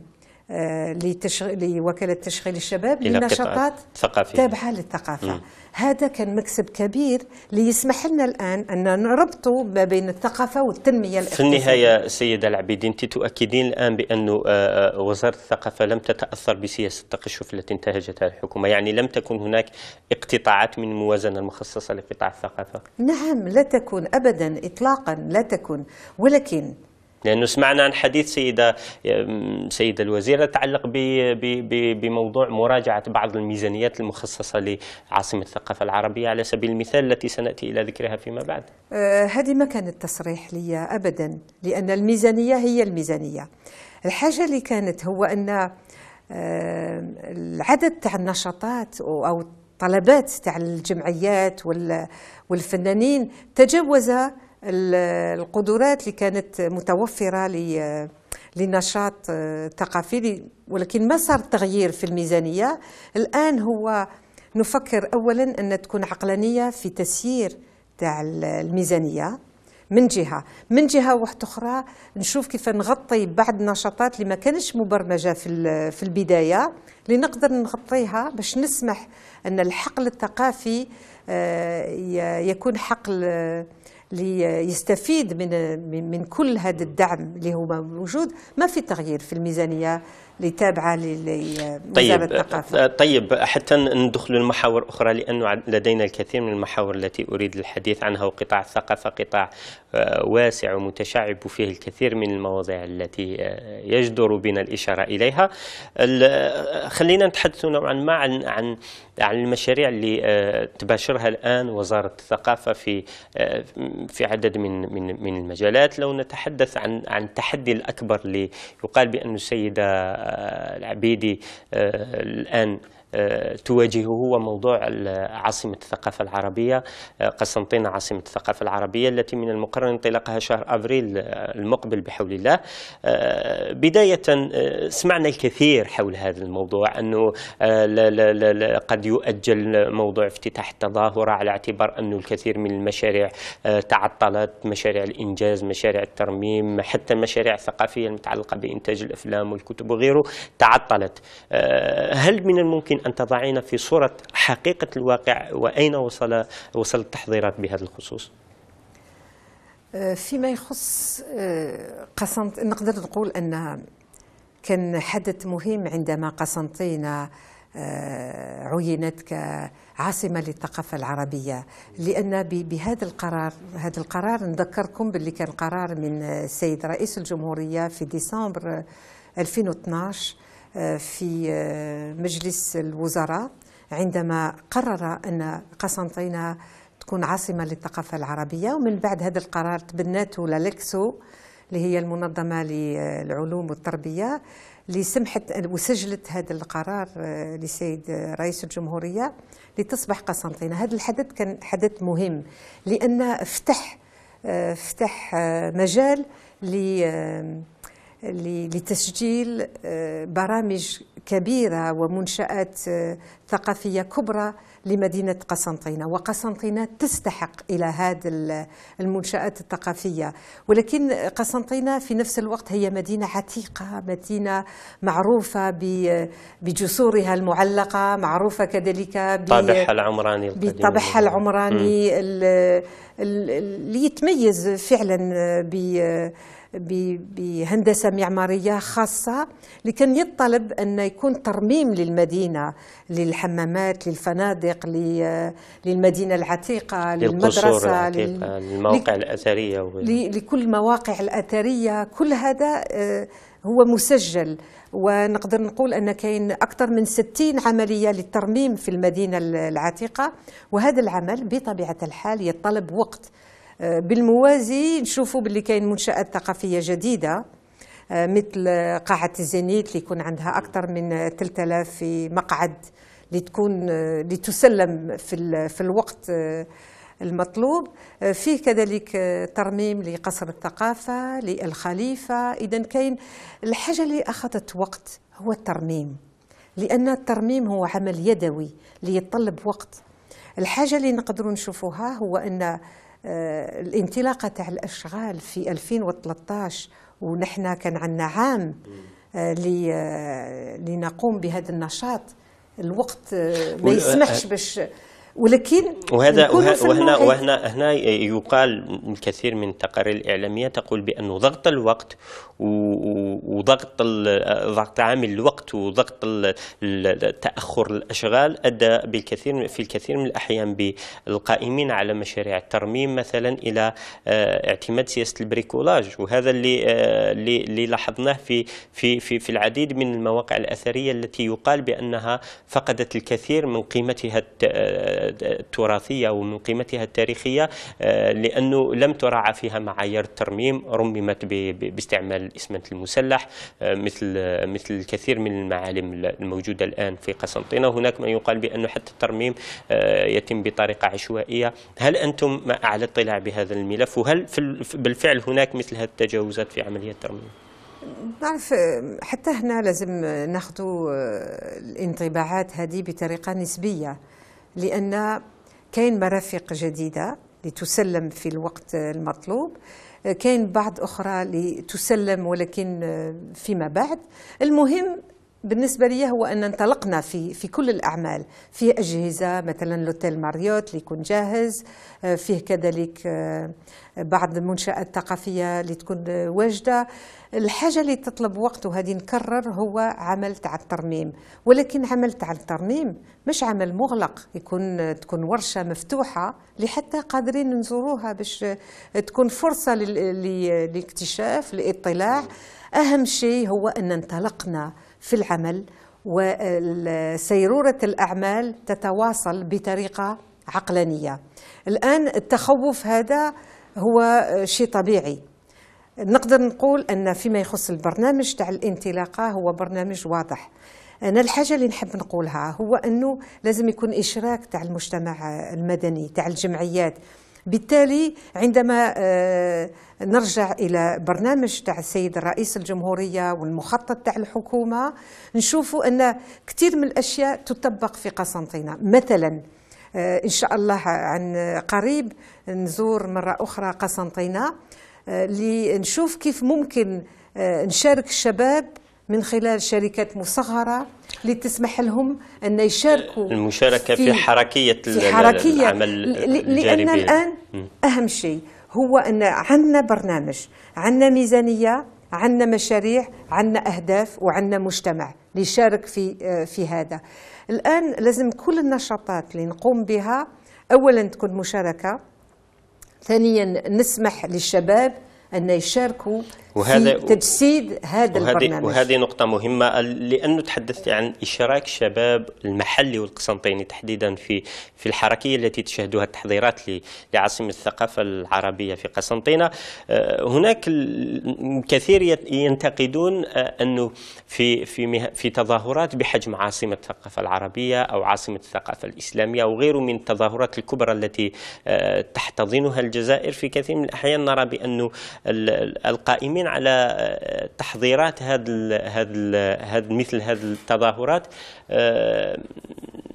لوكالة تشغيل الشباب لنشاطات ثقافية. تابعة للثقافة مم. هذا كان مكسب كبير ليسمح لنا الآن أن نربطه ما بين الثقافة والتنمية الاقتصادية في النهاية سيدة العبيدي أنت تؤكدين الآن بأن آه، آه، وزارة الثقافة لم تتأثر بسياسة التقشف التي انتهجتها الحكومة يعني لم تكن هناك اقتطاعات من الموازنة المخصصة لقطاع الثقافة نعم لا تكون أبدا إطلاقا لا تكون ولكن لأنه سمعنا عن حديث سيدة سيدة الوزيرة تتعلق بموضوع مراجعة بعض الميزانيات المخصصة لعاصمة الثقافة العربية على سبيل المثال التي سنأتي إلى ذكرها فيما بعد أه، هذه ما كانت تصريح لي أبدا لأن الميزانية هي الميزانية الحاجة اللي كانت هو أن أه، العدد تاع النشاطات أو الطلبات تاع الجمعيات والفنانين تجاوز القدرات اللي كانت متوفرة لنشاط آه، ثقافي ولكن ما صار تغيير في الميزانية الآن هو نفكر أولا أن تكون عقلانية في تسيير تاع الميزانية من جهة من جهة واحدة أخرى نشوف كيف نغطي بعض النشاطات اللي ما كانش مبرمجة في, في البداية اللي نقدر نغطيها باش نسمح أن الحقل الثقافي آه، يكون حقل آه، ليستفيد من من كل هذا الدعم اللي هو موجود ما في تغيير في الميزانيه اللي تابعه لوزاره طيب، الثقافه. آه، طيب حتى ندخل المحاور اخرى لانه لدينا الكثير من المحاور التي اريد الحديث عنها وقطاع الثقافه قطاع آه، واسع ومتشعب وفيه الكثير من المواضيع التي آه، يجدر بنا الاشاره اليها. خلينا نتحدث نوعا ما عن عن عن المشاريع اللي تباشرها الان وزاره الثقافه في في عدد من من من المجالات لو نتحدث عن عن التحدي الاكبر اللي يقال بانه السيده آه، العبيدي آه، الآن تواجهه هو موضوع عاصمة الثقافة العربية آه، قسنطينة عاصمة الثقافة العربية التي من المقرر انطلاقها شهر أبريل آه، المقبل بحول الله آه، بداية سمعنا الكثير حول هذا الموضوع أنه لا لا لا قد يؤجل موضوع افتتاح التظاهرة على اعتبار أنه الكثير من المشاريع تعطلت مشاريع الإنجاز مشاريع الترميم حتى مشاريع ثقافية المتعلقة بإنتاج الأفلام والكتب وغيره تعطلت هل من الممكن أن تضعينا في صورة حقيقة الواقع وأين وصل وصل التحضيرات بهذا الخصوص أه، فيما يخص أه، قسنط نقدر نقول أن كان حدث مهم عندما قسنطينة أه، عينت كعاصمة للثقافة العربية لأن بهذا القرار هذا القرار نذكركم باللي كان قرار من السيد رئيس الجمهورية في ديسمبر 2012 في آه، مجلس الوزراء عندما قرر أن قسنطينة تكون عاصمة للثقافة العربية ومن بعد هذا القرار تبنته لالكسو اللي هي المنظمة للعلوم والتربية اللي سمحت وسجلت هذا القرار آه، لسيد رئيس الجمهورية لتصبح قسنطينة هذا الحدث كان حدث مهم لأن فتح آه، فتح مجال لتسجيل آه، برامج كبيرة ومنشآت آه، ثقافية كبرى لمدينة قسنطينة وقسنطينة تستحق إلى هذه المنشآت الثقافية ولكن قسنطينة في نفس الوقت هي مدينة عتيقة مدينة معروفة بجسورها المعلقة معروفة كذلك بطابعها العمراني بطابعها العمراني اللي يتميز فعلا ب بهندسة معمارية خاصة لكن يطلب أن يكون ترميم للمدينة للحمامات للفنادق للمدينة العتيقة للمدرسة للمواقع الأثرية لكل المواقع الأثرية كل هذا آه، هو مسجل ونقدر نقول أن كاين أكثر من 60 عملية للترميم في المدينة العتيقة وهذا العمل بطبيعة الحال يطلب وقت آه، بالموازي نشوفوا باللي كاين منشات ثقافيه جديده آه، مثل قاعة الزنيت اللي يكون عندها أكثر من 3000 مقعد لتكون آه، لتسلم في في الوقت المطلوب فيه كذلك ترميم لقصر الثقافة للخليفة إذا كاين الحاجة اللي أخذت وقت هو الترميم لأن الترميم هو عمل يدوي ليتطلب وقت الحاجة اللي نقدروا نشوفوها هو أن الانطلاقه تاع الاشغال في 2013 ونحن كان عندنا عام آه، آه، لنقوم بهذا النشاط الوقت آه، ما يسمحش باش ولكن وهذا وهنا وهنا هنا يقال الكثير من التقارير الاعلاميه تقول بأن ضغط الوقت وضغط ضغط عامل الوقت وضغط تاخر الاشغال ادى بالكثير في الكثير من الاحيان بالقائمين على مشاريع الترميم مثلا الى آه، اعتماد سياسه البريكولاج وهذا آه، اللي اللي لاحظناه في في في في العديد من المواقع الاثريه التي يقال بانها فقدت الكثير من قيمتها آه، التراثية ومن قيمتها التاريخية آه، لأنه لم تراعى فيها معايير الترميم رممت باستعمال الإسمنت المسلح آه، مثل آه، مثل الكثير من المعالم الموجودة الآن في قسنطينة هناك ما يقال بأنه حتى الترميم يتم بطريقة عشوائية هل أنتم على اطلاع بهذا الملف وهل بالفعل هناك مثل هذه التجاوزات في عملية الترميم؟ نعرف حتى هنا لازم ناخذ الانطباعات هذه بطريقة نسبية لأن كاين مرافق جديدة لتسلم في الوقت المطلوب كاين بعض أخرى لتسلم ولكن فيما بعد المهم بالنسبه لي هو ان انطلقنا في في كل الاعمال في اجهزه مثلا لوتيل ماريوت اللي يكون جاهز آه، فيه كذلك آه، بعض المنشات الثقافيه اللي تكون آه، واجده الحاجه اللي تطلب وقت وهذه نكرر هو عمل تاع الترميم ولكن عمل تاع الترميم مش عمل مغلق يكون تكون ورشه مفتوحه اللي حتى قادرين نزوروها باش تكون فرصه للاكتشاف للاطلاع اهم شيء هو ان انطلقنا في العمل وسيرورة الأعمال تتواصل بطريقة عقلانية الآن التخوف هذا هو شيء طبيعي نقدر نقول أن فيما يخص البرنامج تاع الانطلاقة هو برنامج واضح أنا الحاجة اللي نحب نقولها هو أنه لازم يكون إشراك تاع المجتمع المدني تاع الجمعيات بالتالي عندما آه نرجع إلى برنامج تاع السيد الرئيس الجمهورية والمخطط تاع الحكومة نشوفوا أن كثير من الأشياء تطبق في قسنطينة مثلا آه، إن شاء الله عن قريب نزور مرة أخرى قسنطينة آه، لنشوف كيف ممكن آه، نشارك الشباب من خلال شركات مصغرة لتسمح لهم أن يشاركوا المشاركة في, في حركية في حركية العمل لأن الآن أهم شيء هو أن عندنا برنامج عندنا ميزانية عندنا مشاريع عندنا أهداف وعندنا مجتمع ليشارك في آه، في هذا الآن لازم كل النشاطات اللي نقوم بها أولا تكون مشاركة ثانيا نسمح للشباب أن يشاركوا وهذا في تجسيد هذا وهذه البرنامج وهذه نقطة مهمة لأنه تحدثت عن إشراك شباب المحلي والقسنطيني تحديدا في في الحركية التي تشهدها التحضيرات لعاصمة الثقافة العربية في قسنطينة آه، هناك كثير ينتقدون آه، أنه في في في تظاهرات بحجم عاصمة الثقافة العربية أو عاصمة الثقافة الإسلامية أو غيره من التظاهرات الكبرى التي آه، تحتضنها الجزائر في كثير من الأحيان نرى بأنه القائمين العالمين على آه، تحضيرات هذا هذا مثل هذه التظاهرات آه،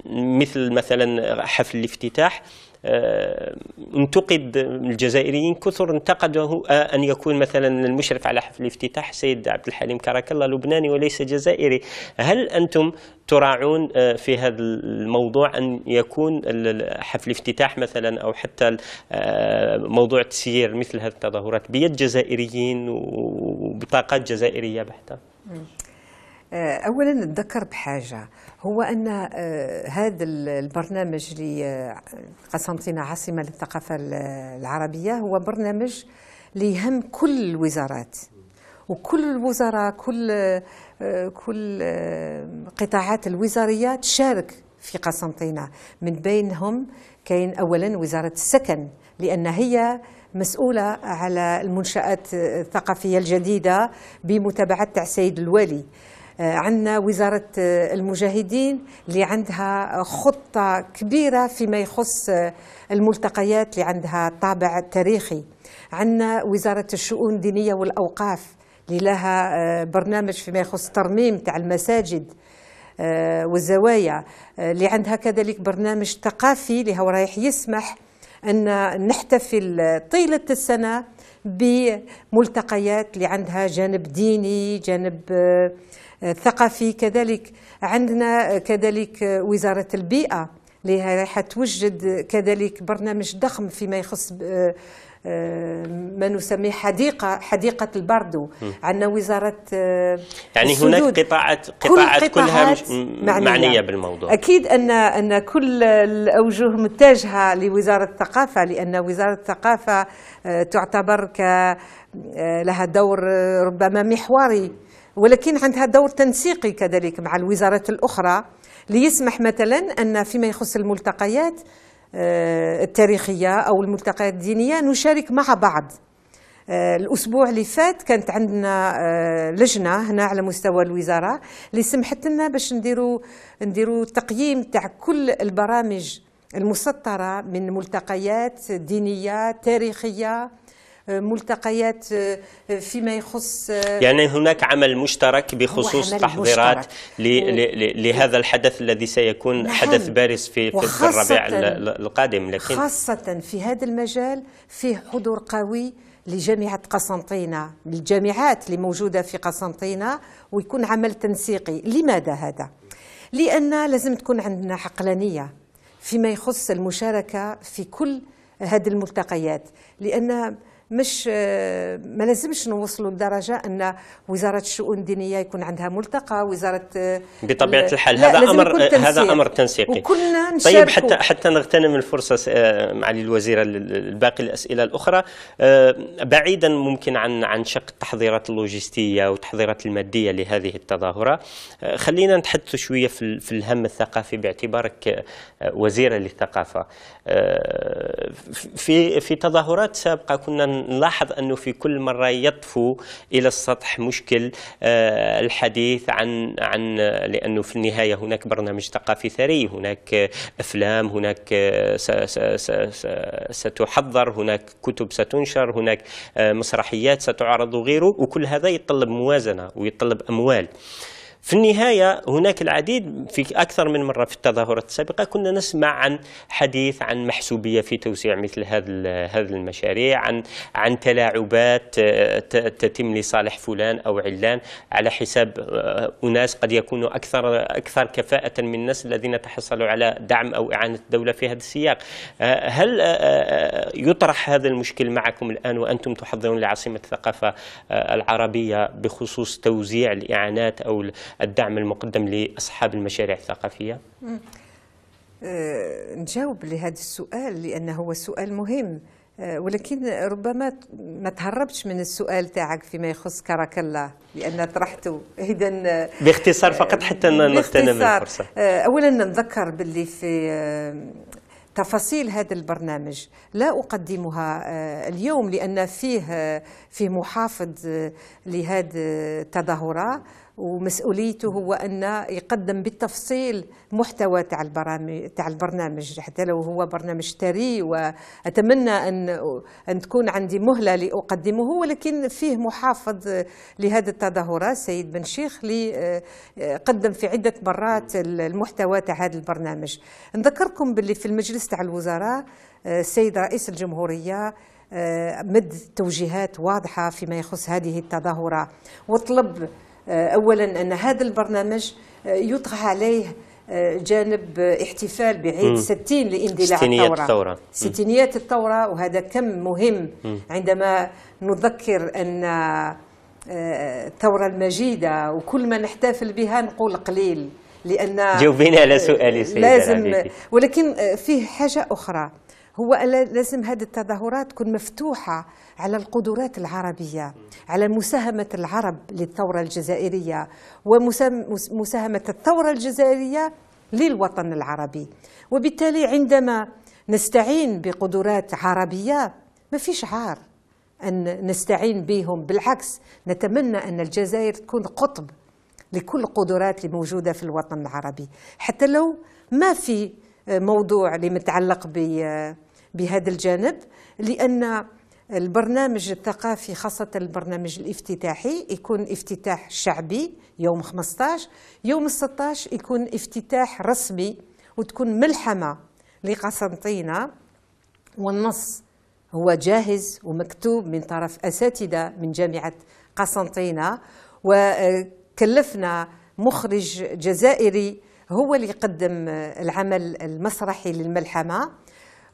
مثل مثلا حفل الافتتاح آه، انتقد الجزائريين كثر انتقده آه، أن يكون مثلا المشرف على حفل الافتتاح سيد عبد الحليم كرك الله لبناني وليس جزائري هل أنتم تراعون آه، في هذا الموضوع أن يكون حفل الافتتاح مثلا أو حتى موضوع تسيير مثل هذه التظاهرات بيد جزائريين وبطاقات جزائرية بحتة آه، اولا نتذكر بحاجه هو ان آه، هذا البرنامج اللي آه، عاصمه للثقافه العربيه هو برنامج ليهم كل الوزارات وكل الوزراء كل كل قطاعات الوزاريه تشارك في قسنطينة من بينهم كاين أولا وزارة السكن لأن هي مسؤولة على المنشآت الثقافية الجديدة بمتابعة تاع سيد الوالي عندنا وزارة المجاهدين اللي عندها خطة كبيرة فيما يخص الملتقيات اللي عندها طابع تاريخي عندنا وزارة الشؤون الدينية والأوقاف اللي لها آه، برنامج فيما يخص ترميم تاع المساجد آه، والزوايا آه، اللي عندها كذلك برنامج ثقافي اللي هو رايح يسمح أن نحتفل طيلة السنة بملتقيات اللي عندها جانب ديني جانب الثقافي كذلك عندنا كذلك وزارة البيئة اللي حتوجد كذلك برنامج ضخم فيما يخص آه، آه، ما نسميه حديقة حديقة الباردو عندنا وزارة آه، يعني هناك قطاعات قطاعات كل كلها معنية. معنية بالموضوع أكيد أن أن كل الأوجه متجهة لوزارة الثقافة لأن وزارة الثقافة تعتبر ك لها دور ربما محوري ولكن عندها دور تنسيقي كذلك مع الوزارات الأخرى ليسمح مثلا أن فيما يخص الملتقيات آه، التاريخية أو الملتقيات الدينية نشارك مع بعض آه، الأسبوع اللي فات كانت عندنا آه، لجنة هنا على مستوى الوزارة اللي سمحت لنا باش نديروا نديروا تقييم تاع كل البرامج المسطرة من ملتقيات دينية تاريخية ملتقيات آه، آه، فيما يخص آه، يعني هناك عمل مشترك بخصوص تحضيرات لهذا الحدث الذي سيكون نعم. حدث بارز في, الربيع القادم لكن خاصة في هذا المجال فيه حضور قوي لجامعة قسنطينة الجامعات اللي موجودة في قسنطينة ويكون عمل تنسيقي لماذا هذا؟ لأن لازم تكون عندنا عقلانية فيما يخص المشاركة في كل هذه الملتقيات لأن مش ما لازمش نوصلوا لدرجه ان وزاره الشؤون الدينيه يكون عندها ملتقى وزاره بطبيعه الحال هذا امر هذا امر تنسيقي وكلنا طيب حتى حتى نغتنم الفرصه آه، معالي الوزيره الباقي الاسئله الاخرى آه، بعيدا ممكن عن عن شق التحضيرات اللوجستيه والتحضيرات الماديه لهذه التظاهره آه، خلينا نتحدث شويه في, في الهم الثقافي باعتبارك وزيره للثقافه في في تظاهرات سابقه كنا نلاحظ أنه في كل مرة يطفو إلى السطح مشكل آه، الحديث عن عن لأنه في النهاية هناك برنامج ثقافي ثري هناك أفلام هناك آه، ستحضر هناك كتب ستنشر هناك آه، مسرحيات ستعرض وغيره وكل هذا يتطلب موازنة ويتطلب أموال في النهاية هناك العديد في أكثر من مرة في التظاهرات السابقة كنا نسمع عن حديث عن محسوبية في توسيع مثل هذا هذه المشاريع عن عن تلاعبات آه، تتم لصالح فلان أو علان على حساب آه، أناس قد يكونوا أكثر أكثر كفاءة من الناس الذين تحصلوا على دعم أو إعانة الدولة في هذا السياق آه، هل يطرح هذا المشكل معكم الآن وأنتم تحضرون لعاصمة الثقافة العربية بخصوص توزيع الإعانات أو الدعم المقدم لأصحاب المشاريع الثقافية؟ أه، نجاوب لهذا السؤال لأنه هو سؤال مهم أه، ولكن ربما ما تهربتش من السؤال تاعك فيما يخص كرك الله لان طرحته اذا أه، باختصار فقط حتى نغتنم الفرصه اولا نذكر باللي في تفاصيل هذا البرنامج لا أقدمها اليوم لأن فيه فيه محافظ لهذه التظاهرة ومسؤوليته هو أن يقدم بالتفصيل محتوى تاع البرامج تاع البرنامج حتى لو هو برنامج ثري وأتمنى أن أن تكون عندي مهلة لأقدمه ولكن فيه محافظ لهذه التظاهرات سيد بن شيخ اللي آه، قدم في عدة مرات المحتوى تاع هذا البرنامج نذكركم باللي في المجلس تاع الوزراء آه، السيد رئيس الجمهورية آه، مد توجيهات واضحة فيما يخص هذه التظاهرة وطلب آه، اولا ان هذا البرنامج آه، يطرح عليه آه، جانب احتفال بعيد 60 لاندلاع ستينيات الثورة ستينيات الثورة وهذا كم مهم مم. عندما نذكر أن الثورة المجيدة وكل ما نحتفل بها نقول قليل لأن جاوبيني على سؤالي سيدة لازم ولكن فيه حاجة أخرى هو لازم هذه التظاهرات تكون مفتوحة على القدرات العربية على مساهمة العرب للثورة الجزائرية ومساهمة الثورة الجزائرية للوطن العربي وبالتالي عندما نستعين بقدرات عربية ما فيش عار أن نستعين بهم بالعكس نتمنى أن الجزائر تكون قطب لكل القدرات الموجودة في الوطن العربي حتى لو ما في موضوع اللي متعلق بهذا الجانب لأن البرنامج الثقافي خاصة البرنامج الافتتاحي يكون افتتاح شعبي يوم 15 يوم 16 يكون افتتاح رسمي وتكون ملحمة لقسنطينة والنص هو جاهز ومكتوب من طرف أساتذة من جامعة قسنطينة وكلفنا مخرج جزائري هو اللي يقدم العمل المسرحي للملحمة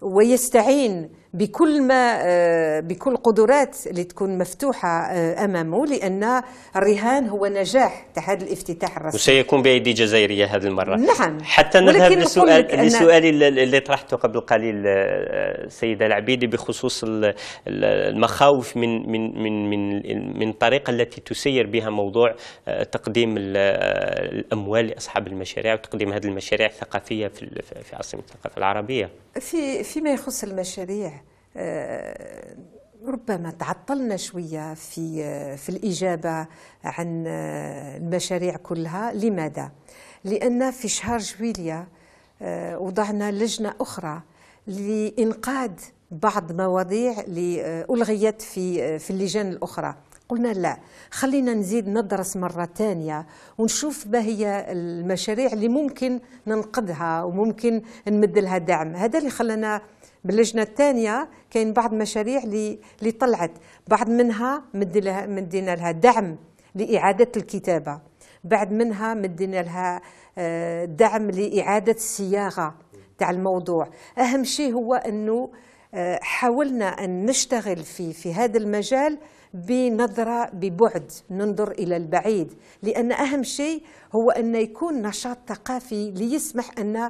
ويستعين بكل ما آه، بكل قدرات اللي تكون مفتوحه آه، امامه لان الرهان هو نجاح تاع هذا الافتتاح الرسمي وسيكون بايدي جزائريه هذه المره نعم حتى نذهب لسؤال لسؤالي اللي طرحته قبل قليل السيده آه، العبيدي بخصوص المخاوف من من من من من الطريقه التي تسير بها موضوع تقديم الاموال لاصحاب المشاريع وتقديم هذه المشاريع الثقافيه في عاصمه الثقافه العربيه في فيما يخص المشاريع آه، ربما تعطلنا شويه في آه، في الاجابه عن آه، المشاريع كلها لماذا لان في شهر جويليه وضعنا لجنه اخرى لانقاذ بعض مواضيع اللي الغيت في في اللجان الاخرى قلنا لا خلينا نزيد ندرس مرة ثانية ونشوف ما هي المشاريع اللي ممكن ننقذها وممكن نمدلها دعم هذا اللي خلانا باللجنه الثانيه كاين بعض المشاريع اللي طلعت بعض منها مدينا لها دعم لاعاده الكتابه بعد منها مدينا لها آه، دعم لاعاده الصياغه تاع الموضوع اهم شيء هو انه آه، حاولنا ان نشتغل في في هذا المجال بنظره ببعد ننظر الى البعيد لان اهم شيء هو ان يكون نشاط ثقافي ليسمح ان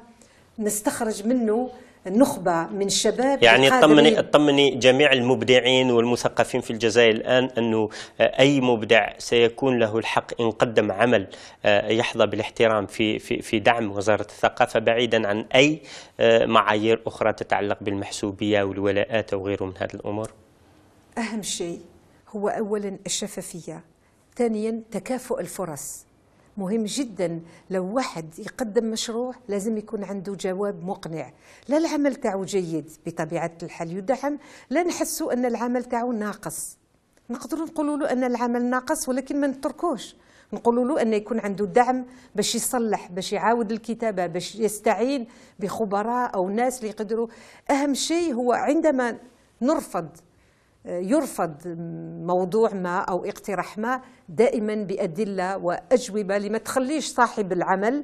نستخرج منه نخبة من شباب يعني طمني طمني جميع المبدعين والمثقفين في الجزائر الآن أنه أي مبدع سيكون له الحق إن قدم عمل آه، يحظى بالاحترام في في في دعم وزارة الثقافة بعيدا عن أي آه، معايير أخرى تتعلق بالمحسوبية والولاءات أو غيره من هذه الأمور أهم شيء هو أولا الشفافية ثانيا تكافؤ الفرص مهم جدا لو واحد يقدم مشروع لازم يكون عنده جواب مقنع لا العمل تاعو جيد بطبيعة الحال يدعم لا نحسوا أن العمل تاعو ناقص نقدروا نقولوا له أن العمل ناقص ولكن ما نتركوش نقولوا له أن يكون عنده دعم باش يصلح باش يعاود الكتابة باش يستعين بخبراء أو ناس اللي يقدروا أهم شيء هو عندما نرفض يرفض موضوع ما أو اقتراح ما دائما بأدلة وأجوبة لما تخليش صاحب العمل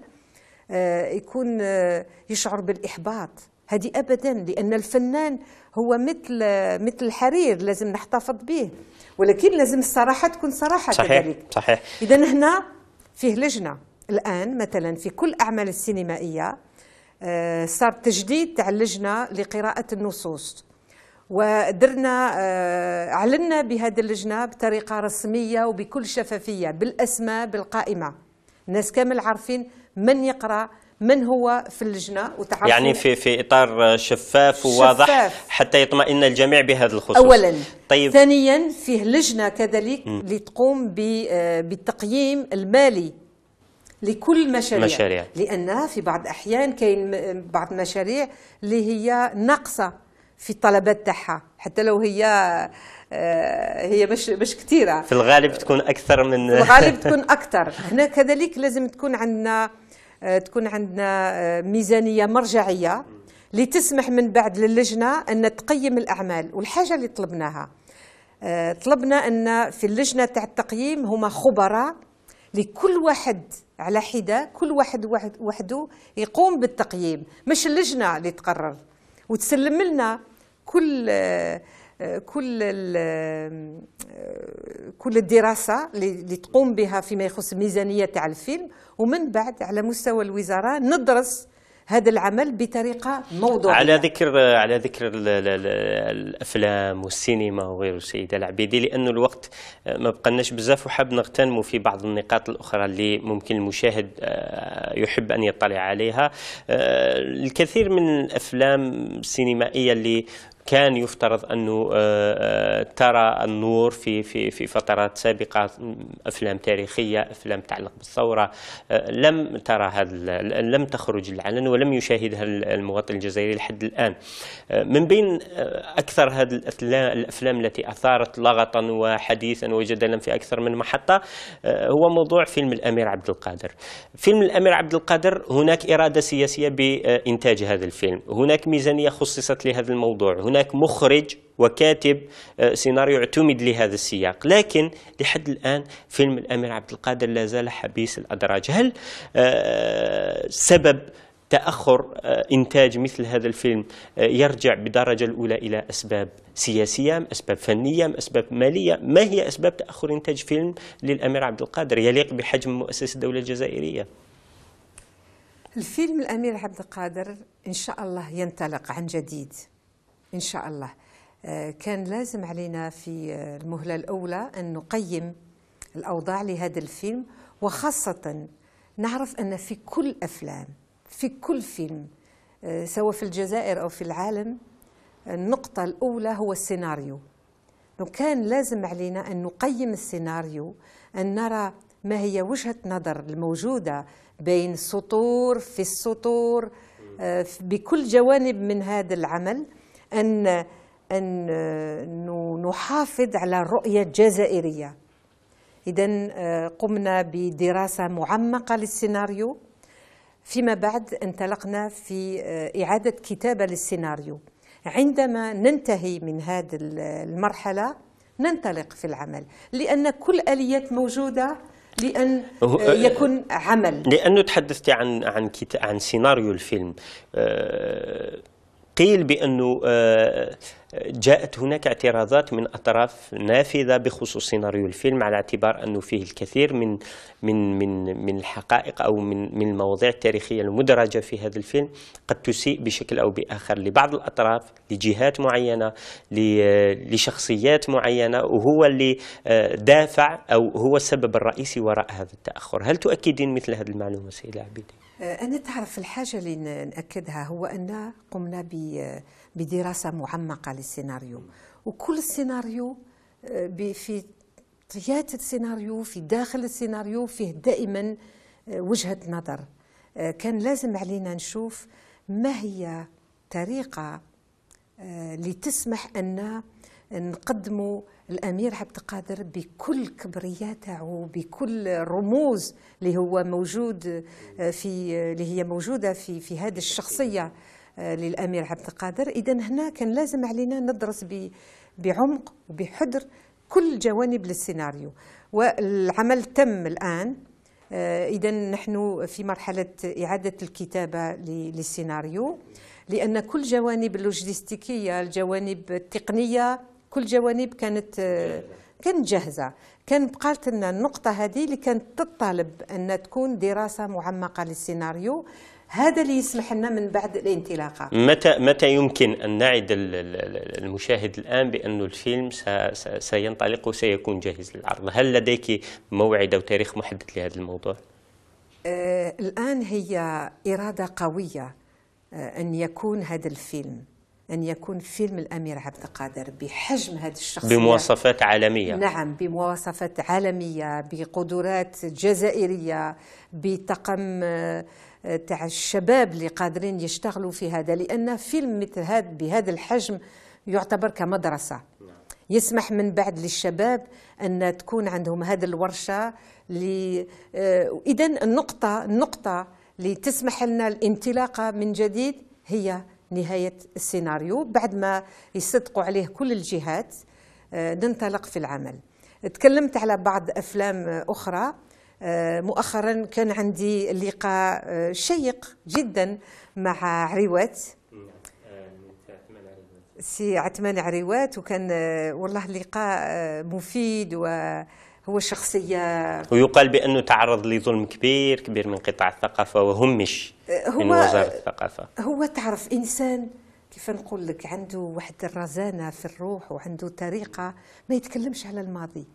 آه، يكون آه، يشعر بالإحباط هذه أبدا لأن الفنان هو مثل آه، مثل الحرير لازم نحتفظ به ولكن لازم الصراحة تكون صراحة صحيح كذلك صحيح إذا هنا فيه لجنة الآن مثلا في كل أعمال السينمائية صار تجديد تاع اللجنة لقراءة النصوص ودرنا آه، اعلنا بهذه اللجنه بطريقه رسميه وبكل شفافيه بالاسماء بالقائمه الناس كامل عارفين من يقرا من هو في اللجنه وتعرفوا يعني في في اطار شفاف وواضح شفاف. حتى يطمئن الجميع بهذا الخصوص اولا طيب ثانيا فيه لجنه كذلك لتقوم آه، بالتقييم المالي لكل مشاريع, مشاريع. لان في بعض الاحيان كاين بعض المشاريع اللي هي ناقصه في الطلبات تاعها حتى لو هي آه، هي مش مش كثيره في الغالب تكون اكثر من في الغالب تكون اكثر هنا كذلك لازم تكون عندنا آه، تكون عندنا آه، ميزانيه مرجعيه اللي تسمح من بعد للجنه ان تقيم الاعمال والحاجه اللي طلبناها طلبنا ان في اللجنه تاع التقييم هما خبراء لكل واحد على حده كل واحد وحده يقوم بالتقييم مش اللجنه اللي تقرر وتسلم لنا كل كل كل الدراسه اللي تقوم بها فيما يخص الميزانيه تاع الفيلم ومن بعد على مستوى الوزاره ندرس هذا العمل بطريقه موضوعيه على ذكر على ذكر الـ الـ الافلام والسينما وغيره السيده العبيدي لانه الوقت ما بقناش بزاف وحاب نغتنموا في بعض النقاط الاخرى اللي ممكن المشاهد آه، يحب ان يطلع عليها آه، الكثير من الافلام السينمائيه اللي كان يفترض أنه آه، آه، ترى النور في في في فترات سابقة أفلام تاريخية أفلام تتعلق بالثورة آه، لم ترى هذا لم تخرج العلن ولم يشاهدها المواطن الجزائري لحد الآن من بين أكثر هذه الأفلام التي أثارت لغطا وحديثا وجدلا في أكثر من محطة هو موضوع فيلم الأمير عبد القادر فيلم الأمير عبد القادر هناك إرادة سياسية بإنتاج هذا الفيلم هناك ميزانية خصصت لهذا الموضوع هناك هناك مخرج وكاتب آه، سيناريو اعتمد لهذا السياق لكن لحد الآن فيلم الأمير عبد القادر لا زال حبيس الأدراج هل آه، سبب تأخر آه، إنتاج مثل هذا الفيلم يرجع بدرجة الأولى إلى أسباب سياسية أم أسباب فنية أم أسباب مالية ما هي أسباب تأخر إنتاج فيلم للأمير عبد القادر يليق بحجم مؤسسة الدولة الجزائرية الفيلم الأمير عبد القادر إن شاء الله ينطلق عن جديد إن شاء الله آه، كان لازم علينا في آه، المهلة الأولى أن نقيم الأوضاع لهذا الفيلم وخاصة نعرف أن في كل أفلام في كل فيلم آه، سواء في الجزائر أو في العالم النقطة الأولى هو السيناريو كان لازم علينا أن نقيم السيناريو أن نرى ما هي وجهة نظر الموجودة بين سطور في السطور بكل جوانب من هذا العمل أن أن نحافظ على الرؤية الجزائرية إذا آه، قمنا بدراسة معمقة للسيناريو فيما بعد انطلقنا في آه، إعادة كتابة للسيناريو عندما ننتهي من هذه المرحلة ننطلق في العمل لأن كل آليات موجودة لان آه، يكون عمل لانه تحدثت عن عن عن سيناريو الفيلم قيل بأنه آه، جاءت هناك اعتراضات من أطراف نافذة بخصوص سيناريو الفيلم على اعتبار أنه فيه الكثير من من من من الحقائق أو من من المواضيع التاريخية المدرجة في هذا الفيلم قد تسيء بشكل أو بآخر لبعض الأطراف لجهات معينة لشخصيات معينة وهو اللي آه، دافع أو هو السبب الرئيسي وراء هذا التأخر هل تؤكدين مثل هذه المعلومة سيدة عبيدي؟ آه، أنا تعرف الحاجة اللي نأكدها هو أن قمنا آه، بدراسة معمقة للسيناريو وكل سيناريو آه، في طيات السيناريو في داخل السيناريو فيه دائما وجهة نظر كان لازم علينا نشوف ما هي طريقة لتسمح أن نقدموا الامير عبد القادر بكل كبرياء تاعو بكل الرموز اللي هو موجود آه، في اللي هي موجوده في في هذه الشخصيه آه، للامير عبد القادر اذا هنا كان لازم علينا ندرس بعمق وبحدر كل جوانب للسيناريو والعمل تم الان آه، اذا نحن في مرحله اعاده الكتابه للسيناريو لان كل جوانب اللوجستيكيه الجوانب التقنيه كل جوانب كانت آه، كانت جاهزه كان بقالت لنا النقطه هذه اللي كانت تطلب ان تكون دراسه معمقه للسيناريو هذا اللي يسمح لنا من بعد الانطلاقه متى متى يمكن ان نعد المشاهد الان بأن الفيلم سينطلق وسيكون جاهز للعرض هل لديك موعد او تاريخ محدد لهذا الموضوع آه الان هي اراده قويه آه ان يكون هذا الفيلم أن يكون فيلم الأمير عبد القادر بحجم هذه الشخصية بمواصفات عالمية نعم بمواصفات عالمية بقدرات جزائرية بطقم آه، تاع الشباب اللي قادرين يشتغلوا في هذا لأن فيلم مثل هذا بهذا الحجم يعتبر كمدرسة نعم. يسمح من بعد للشباب أن تكون عندهم هذه الورشة آه، إذا النقطة النقطة اللي تسمح لنا الانطلاقة من جديد هي نهاية السيناريو بعد ما يصدقوا عليه كل الجهات آه، ننطلق في العمل تكلمت على بعض أفلام أخرى آه، مؤخرا كان عندي لقاء آه، شيق جدا مع عريوات نعم، سي عثمان عريوات وكان والله لقاء مفيد و هو شخصية ويقال بأنه تعرض لظلم كبير كبير من قطاع الثقافة وهمش أه، هو من وزارة الثقافة هو تعرف إنسان كيف نقول لك عنده واحد الرزانة في الروح وعنده طريقة ما يتكلمش على الماضي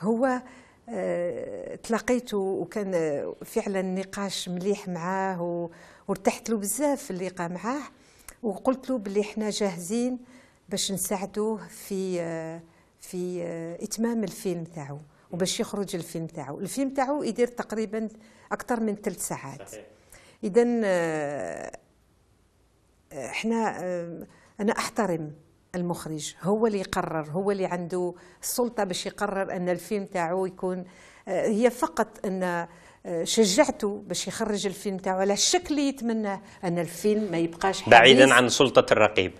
هو أه، تلاقيته وكان فعلا نقاش مليح معاه وارتحت له بزاف في اللقاء معاه وقلت له بلي احنا جاهزين باش نساعدوه في أه، في اتمام الفيلم تاعو وباش يخرج الفيلم تاعو الفيلم تاعو يدير تقريبا اكثر من ثلاث ساعات اذا احنا آه، آه، آه، انا احترم المخرج هو اللي يقرر هو اللي عنده السلطه باش يقرر ان الفيلم تاعو يكون هي فقط ان شجعته باش يخرج الفيلم تاعو على الشكل اللي يتمناه ان الفيلم ما يبقاش بعيدا عن سلطه الرقيب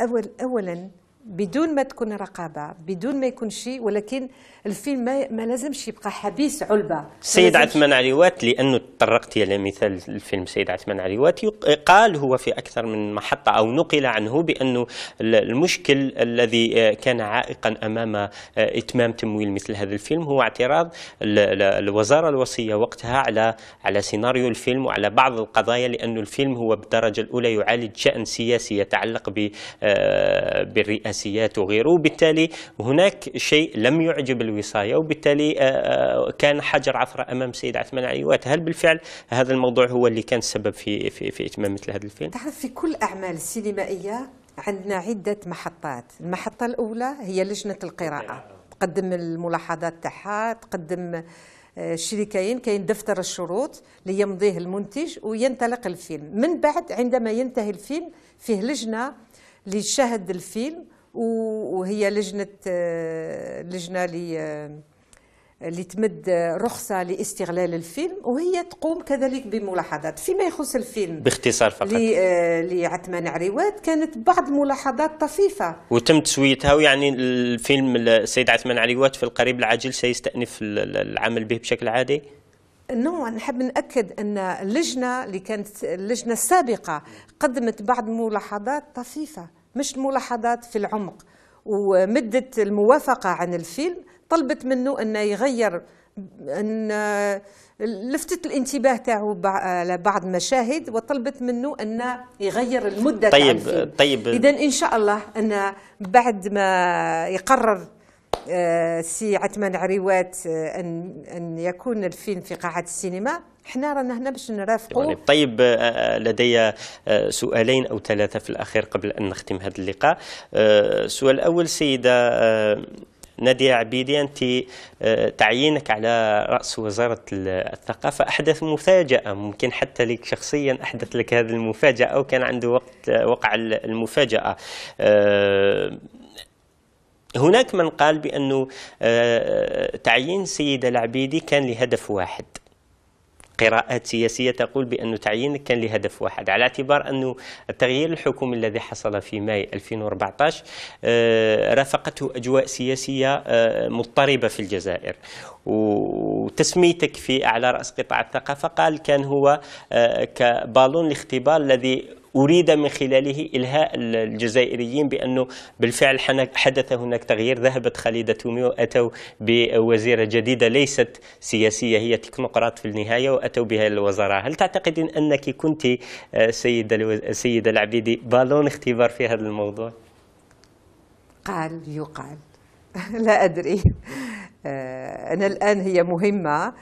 أول اولا بدون ما تكون رقابه بدون ما يكون شيء ولكن الفيلم ما, ما لازمش يبقى حبيس علبه سيد عثمان عليوات لانه تطرقت الى مثال الفيلم سيد عثمان عليوات قال هو في اكثر من محطه او نقل عنه بانه المشكل الذي آه، كان عائقا امام آه، اتمام تمويل مثل هذا الفيلم هو اعتراض الوزاره الوصيه وقتها على على سيناريو الفيلم وعلى بعض القضايا لانه الفيلم هو بالدرجه الاولى يعالج شان سياسي يتعلق آه، بالرئاسه الجنسيات وغيره وبالتالي هناك شيء لم يعجب الوصاية وبالتالي آه، آه، كان حجر عثرة أمام السيد عثمان عليوات هل بالفعل هذا الموضوع هو اللي كان السبب في, في, في إتمام مثل هذا الفيلم؟ تعرف في كل أعمال السينمائية عندنا عدة محطات المحطة الأولى هي لجنة القراءة تقدم الملاحظات تاعها تقدم آه، الشركين كاين دفتر الشروط ليمضيه المنتج وينطلق الفيلم من بعد عندما ينتهي الفيلم فيه لجنة لشاهد الفيلم وهي لجنه آه، لجنه اللي آه، تمد رخصة لاستغلال الفيلم وهي تقوم كذلك بملاحظات فيما يخص الفيلم باختصار فقط آه، لعثمان عريوات كانت بعض الملاحظات طفيفة وتم تسويتها ويعني الفيلم السيد عثمان عريوات في القريب العاجل سيستأنف العمل به بشكل عادي نو نحب ناكد ان اللجنه اللي كانت اللجنه السابقه قدمت بعض الملاحظات طفيفه مش ملاحظات في العمق ومدة الموافقة عن الفيلم طلبت منه أن يغير أن لفتت الانتباه تاعو على بعض المشاهد وطلبت منه أن يغير المدة طيب الفيلم. طيب إذا إن شاء الله أن بعد ما يقرر آه، سي عثمان عريوات آه، أن أن يكون الفيلم في قاعة السينما احنا رانا هنا باش نرافقوا يعني طيب آه، آه، لدي آه، سؤالين او ثلاثه في الاخير قبل ان نختم هذا اللقاء السؤال الاول سيده نادية عبيدي أنت تعيينك على رأس وزارة الثقافة أحدث مفاجأة ممكن حتى لك شخصيا أحدث لك هذه المفاجأة أو كان عنده وقت وقع المفاجأة هناك من قال بأنه تعيين سيدة العبيدي كان لهدف واحد قراءات سياسية تقول بأن تعيينك كان لهدف واحد على اعتبار أن التغيير الحكومي الذي حصل في ماي 2014 آه، رافقته أجواء سياسية آه، مضطربة في الجزائر وتسميتك في أعلى رأس قطاع الثقافة قال كان هو آه، كبالون الاختبار الذي أريد من خلاله إلهاء الجزائريين بأنه بالفعل حدث هناك تغيير ذهبت خالدة تومي وأتوا بوزيرة جديدة ليست سياسية هي تكنوقراط في النهاية وأتوا بها الوزراء هل تعتقدين أنك كنت سيدة, السيده سيدة العبيدي بالون اختبار في هذا الموضوع؟ قال يقال لا أدري آه، أنا الآن هي مهمة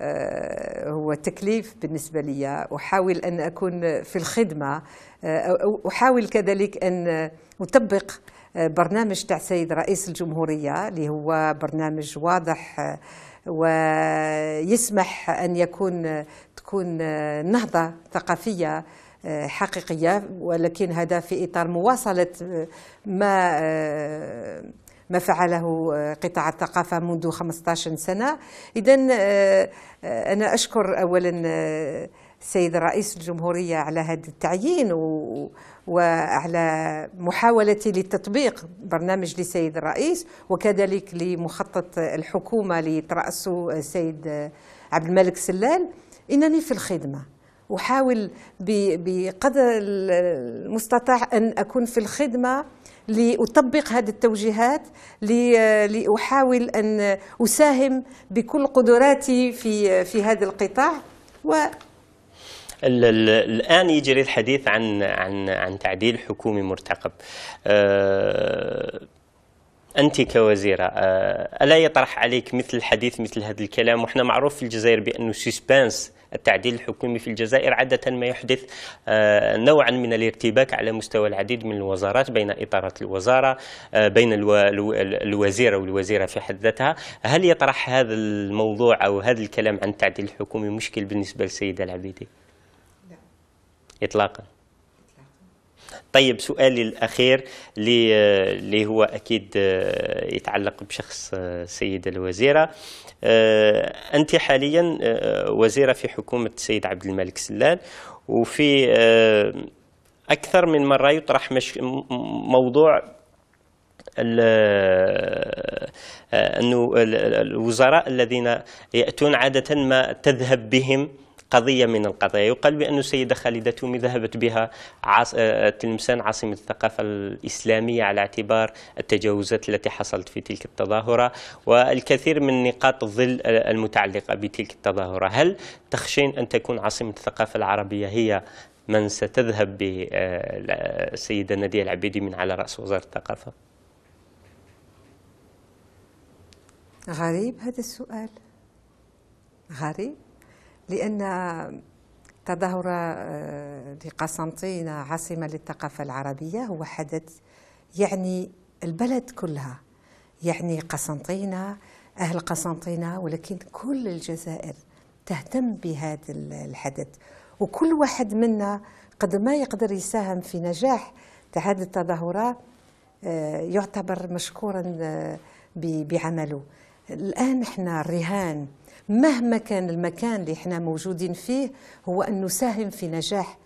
آه، هو تكليف بالنسبة لي أحاول أن أكون في الخدمة آه، أحاول كذلك أن أطبق آه، برنامج تاع السيد رئيس الجمهورية اللي هو برنامج واضح ويسمح أن يكون تكون نهضة ثقافية حقيقية ولكن هذا في إطار مواصلة ما ما فعله آه، قطاع الثقافة منذ 15 سنة إذا آه، آه، أنا أشكر أولا السيد رئيس الجمهورية على هذا التعيين و... وعلى محاولتي لتطبيق برنامج لسيد الرئيس وكذلك لمخطط الحكومة لترأسه السيد عبد الملك سلال إنني في الخدمة أحاول بقدر المستطاع أن أكون في الخدمة لأطبق هذه التوجيهات لأحاول أن أساهم بكل قدراتي في في هذا القطاع و الآن يجري الحديث عن عن عن تعديل حكومي مرتقب. آه، أنت كوزيرة آه، ألا يطرح عليك مثل الحديث مثل هذا الكلام وإحنا معروف في الجزائر بأنه سسبانس التعديل الحكومي في الجزائر عادة ما يحدث آه، نوعا من الارتباك على مستوى العديد من الوزارات بين إطارات الوزارة آه، بين الوزيرة والوزيرة في حد ذاتها هل يطرح هذا الموضوع أو هذا الكلام عن التعديل الحكومي مشكل بالنسبة للسيدة العبيدي؟ لا إطلاقاً طيب سؤالي الاخير اللي آه، هو اكيد آه، يتعلق بشخص السيده آه، الوزيره انت حاليا وزيره في حكومه السيد عبد الملك سلال وفي اكثر من مره يطرح مش موضوع انه الوزراء الذين ياتون عاده ما تذهب بهم قضية من القضايا يقال بأن السيدة خالدة تومي ذهبت بها عاص... آه، تلمسان عاصمة الثقافة الإسلامية على اعتبار التجاوزات التي حصلت في تلك التظاهرة والكثير من نقاط الظل المتعلقة بتلك التظاهرة هل تخشين أن تكون عاصمة الثقافة العربية هي من ستذهب بالسيدة آه، نادية العبيدي من على رأس وزارة الثقافة؟ غريب هذا السؤال غريب لأن تدهور آه، لقسنطينة عاصمة للثقافة العربية هو حدث يعني البلد كلها يعني قسنطينة أهل قسنطينة ولكن كل الجزائر تهتم بهذا الحدث وكل واحد منا قد ما يقدر يساهم في نجاح هذه التظاهرات آه، يعتبر مشكورا آه، بعمله الآن احنا الرهان مهما كان المكان اللي احنا موجودين فيه هو أن نساهم في نجاح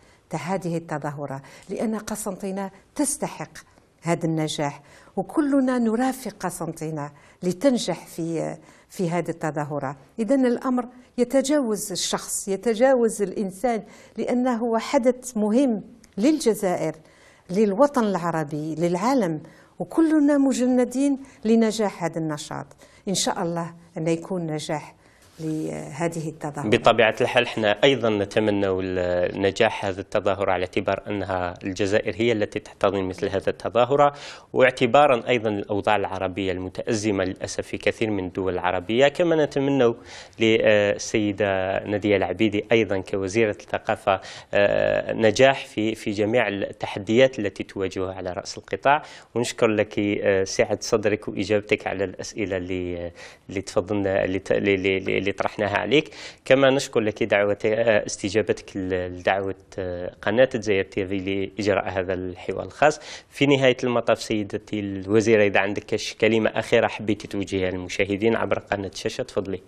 هذه التظاهرة لأن قسنطينة تستحق هذا النجاح وكلنا نرافق قسنطينة لتنجح في في هذه التظاهرة إذا الأمر يتجاوز الشخص يتجاوز الإنسان لأنه هو حدث مهم للجزائر للوطن العربي للعالم وكلنا مجندين لنجاح هذا النشاط إن شاء الله أن يكون نجاح لهذه التظاهرة بطبيعة الحال احنا أيضا نتمنى نجاح هذا التظاهر على اعتبار أنها الجزائر هي التي تحتضن مثل هذا التظاهرة واعتبارا أيضا الأوضاع العربية المتأزمة للأسف في كثير من الدول العربية كما نتمنى للسيدة نادية العبيدي أيضا كوزيرة الثقافة آه، نجاح في في جميع التحديات التي تواجهها على رأس القطاع ونشكر لك آه، سعة صدرك وإجابتك على الأسئلة اللي اللي تفضلنا اللي اللي طرحناها عليك كما نشكر لك دعوة آه، استجابتك لدعوة آه، قناة الجزائر في لإجراء هذا الحوار الخاص في نهاية المطاف سيدتي الوزيرة إذا عندك كلمة أخيرة حبيتي توجهها للمشاهدين عبر قناة الشاشة تفضلي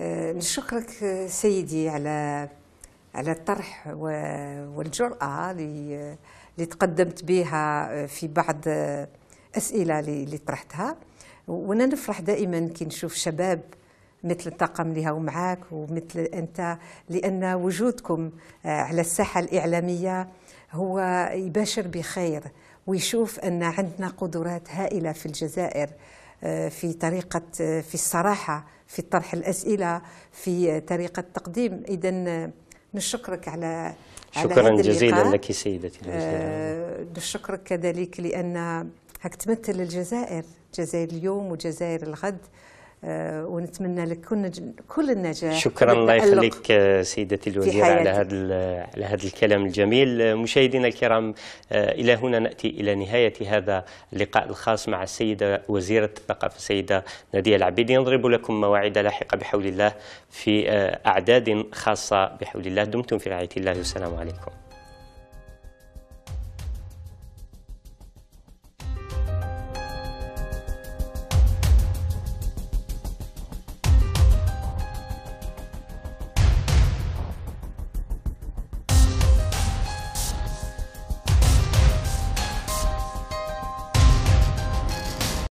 آه، نشكرك سيدي على على الطرح والجرأة اللي تقدمت بها في بعض أسئلة اللي طرحتها وأنا نفرح دائما كي نشوف شباب مثل الطاقم اللي هو معاك ومثل انت لان وجودكم آه، على الساحه الاعلاميه هو يباشر بخير ويشوف ان عندنا قدرات هائله في الجزائر آه، في طريقه آه، في الصراحه في طرح الاسئله في طريقه تقديم اذا نشكرك على شكرا على جزيلا لك سيدتي نشكرك كذلك لان هك تمثل الجزائر الجزائر اليوم وجزائر الغد آه، ونتمنى لك كل النجاح شكرا الله يخليك آه، سيدتي الوزيرة على هذا على هذا الكلام الجميل آه، مشاهدينا الكرام الى هنا ناتي الى نهايه هذا اللقاء الخاص مع السيده وزيره الثقافه السيده ناديه العبيدي نضرب لكم مواعيد لاحقه بحول الله في اعداد خاصه بحول الله دمتم في رعايه الله والسلام عليكم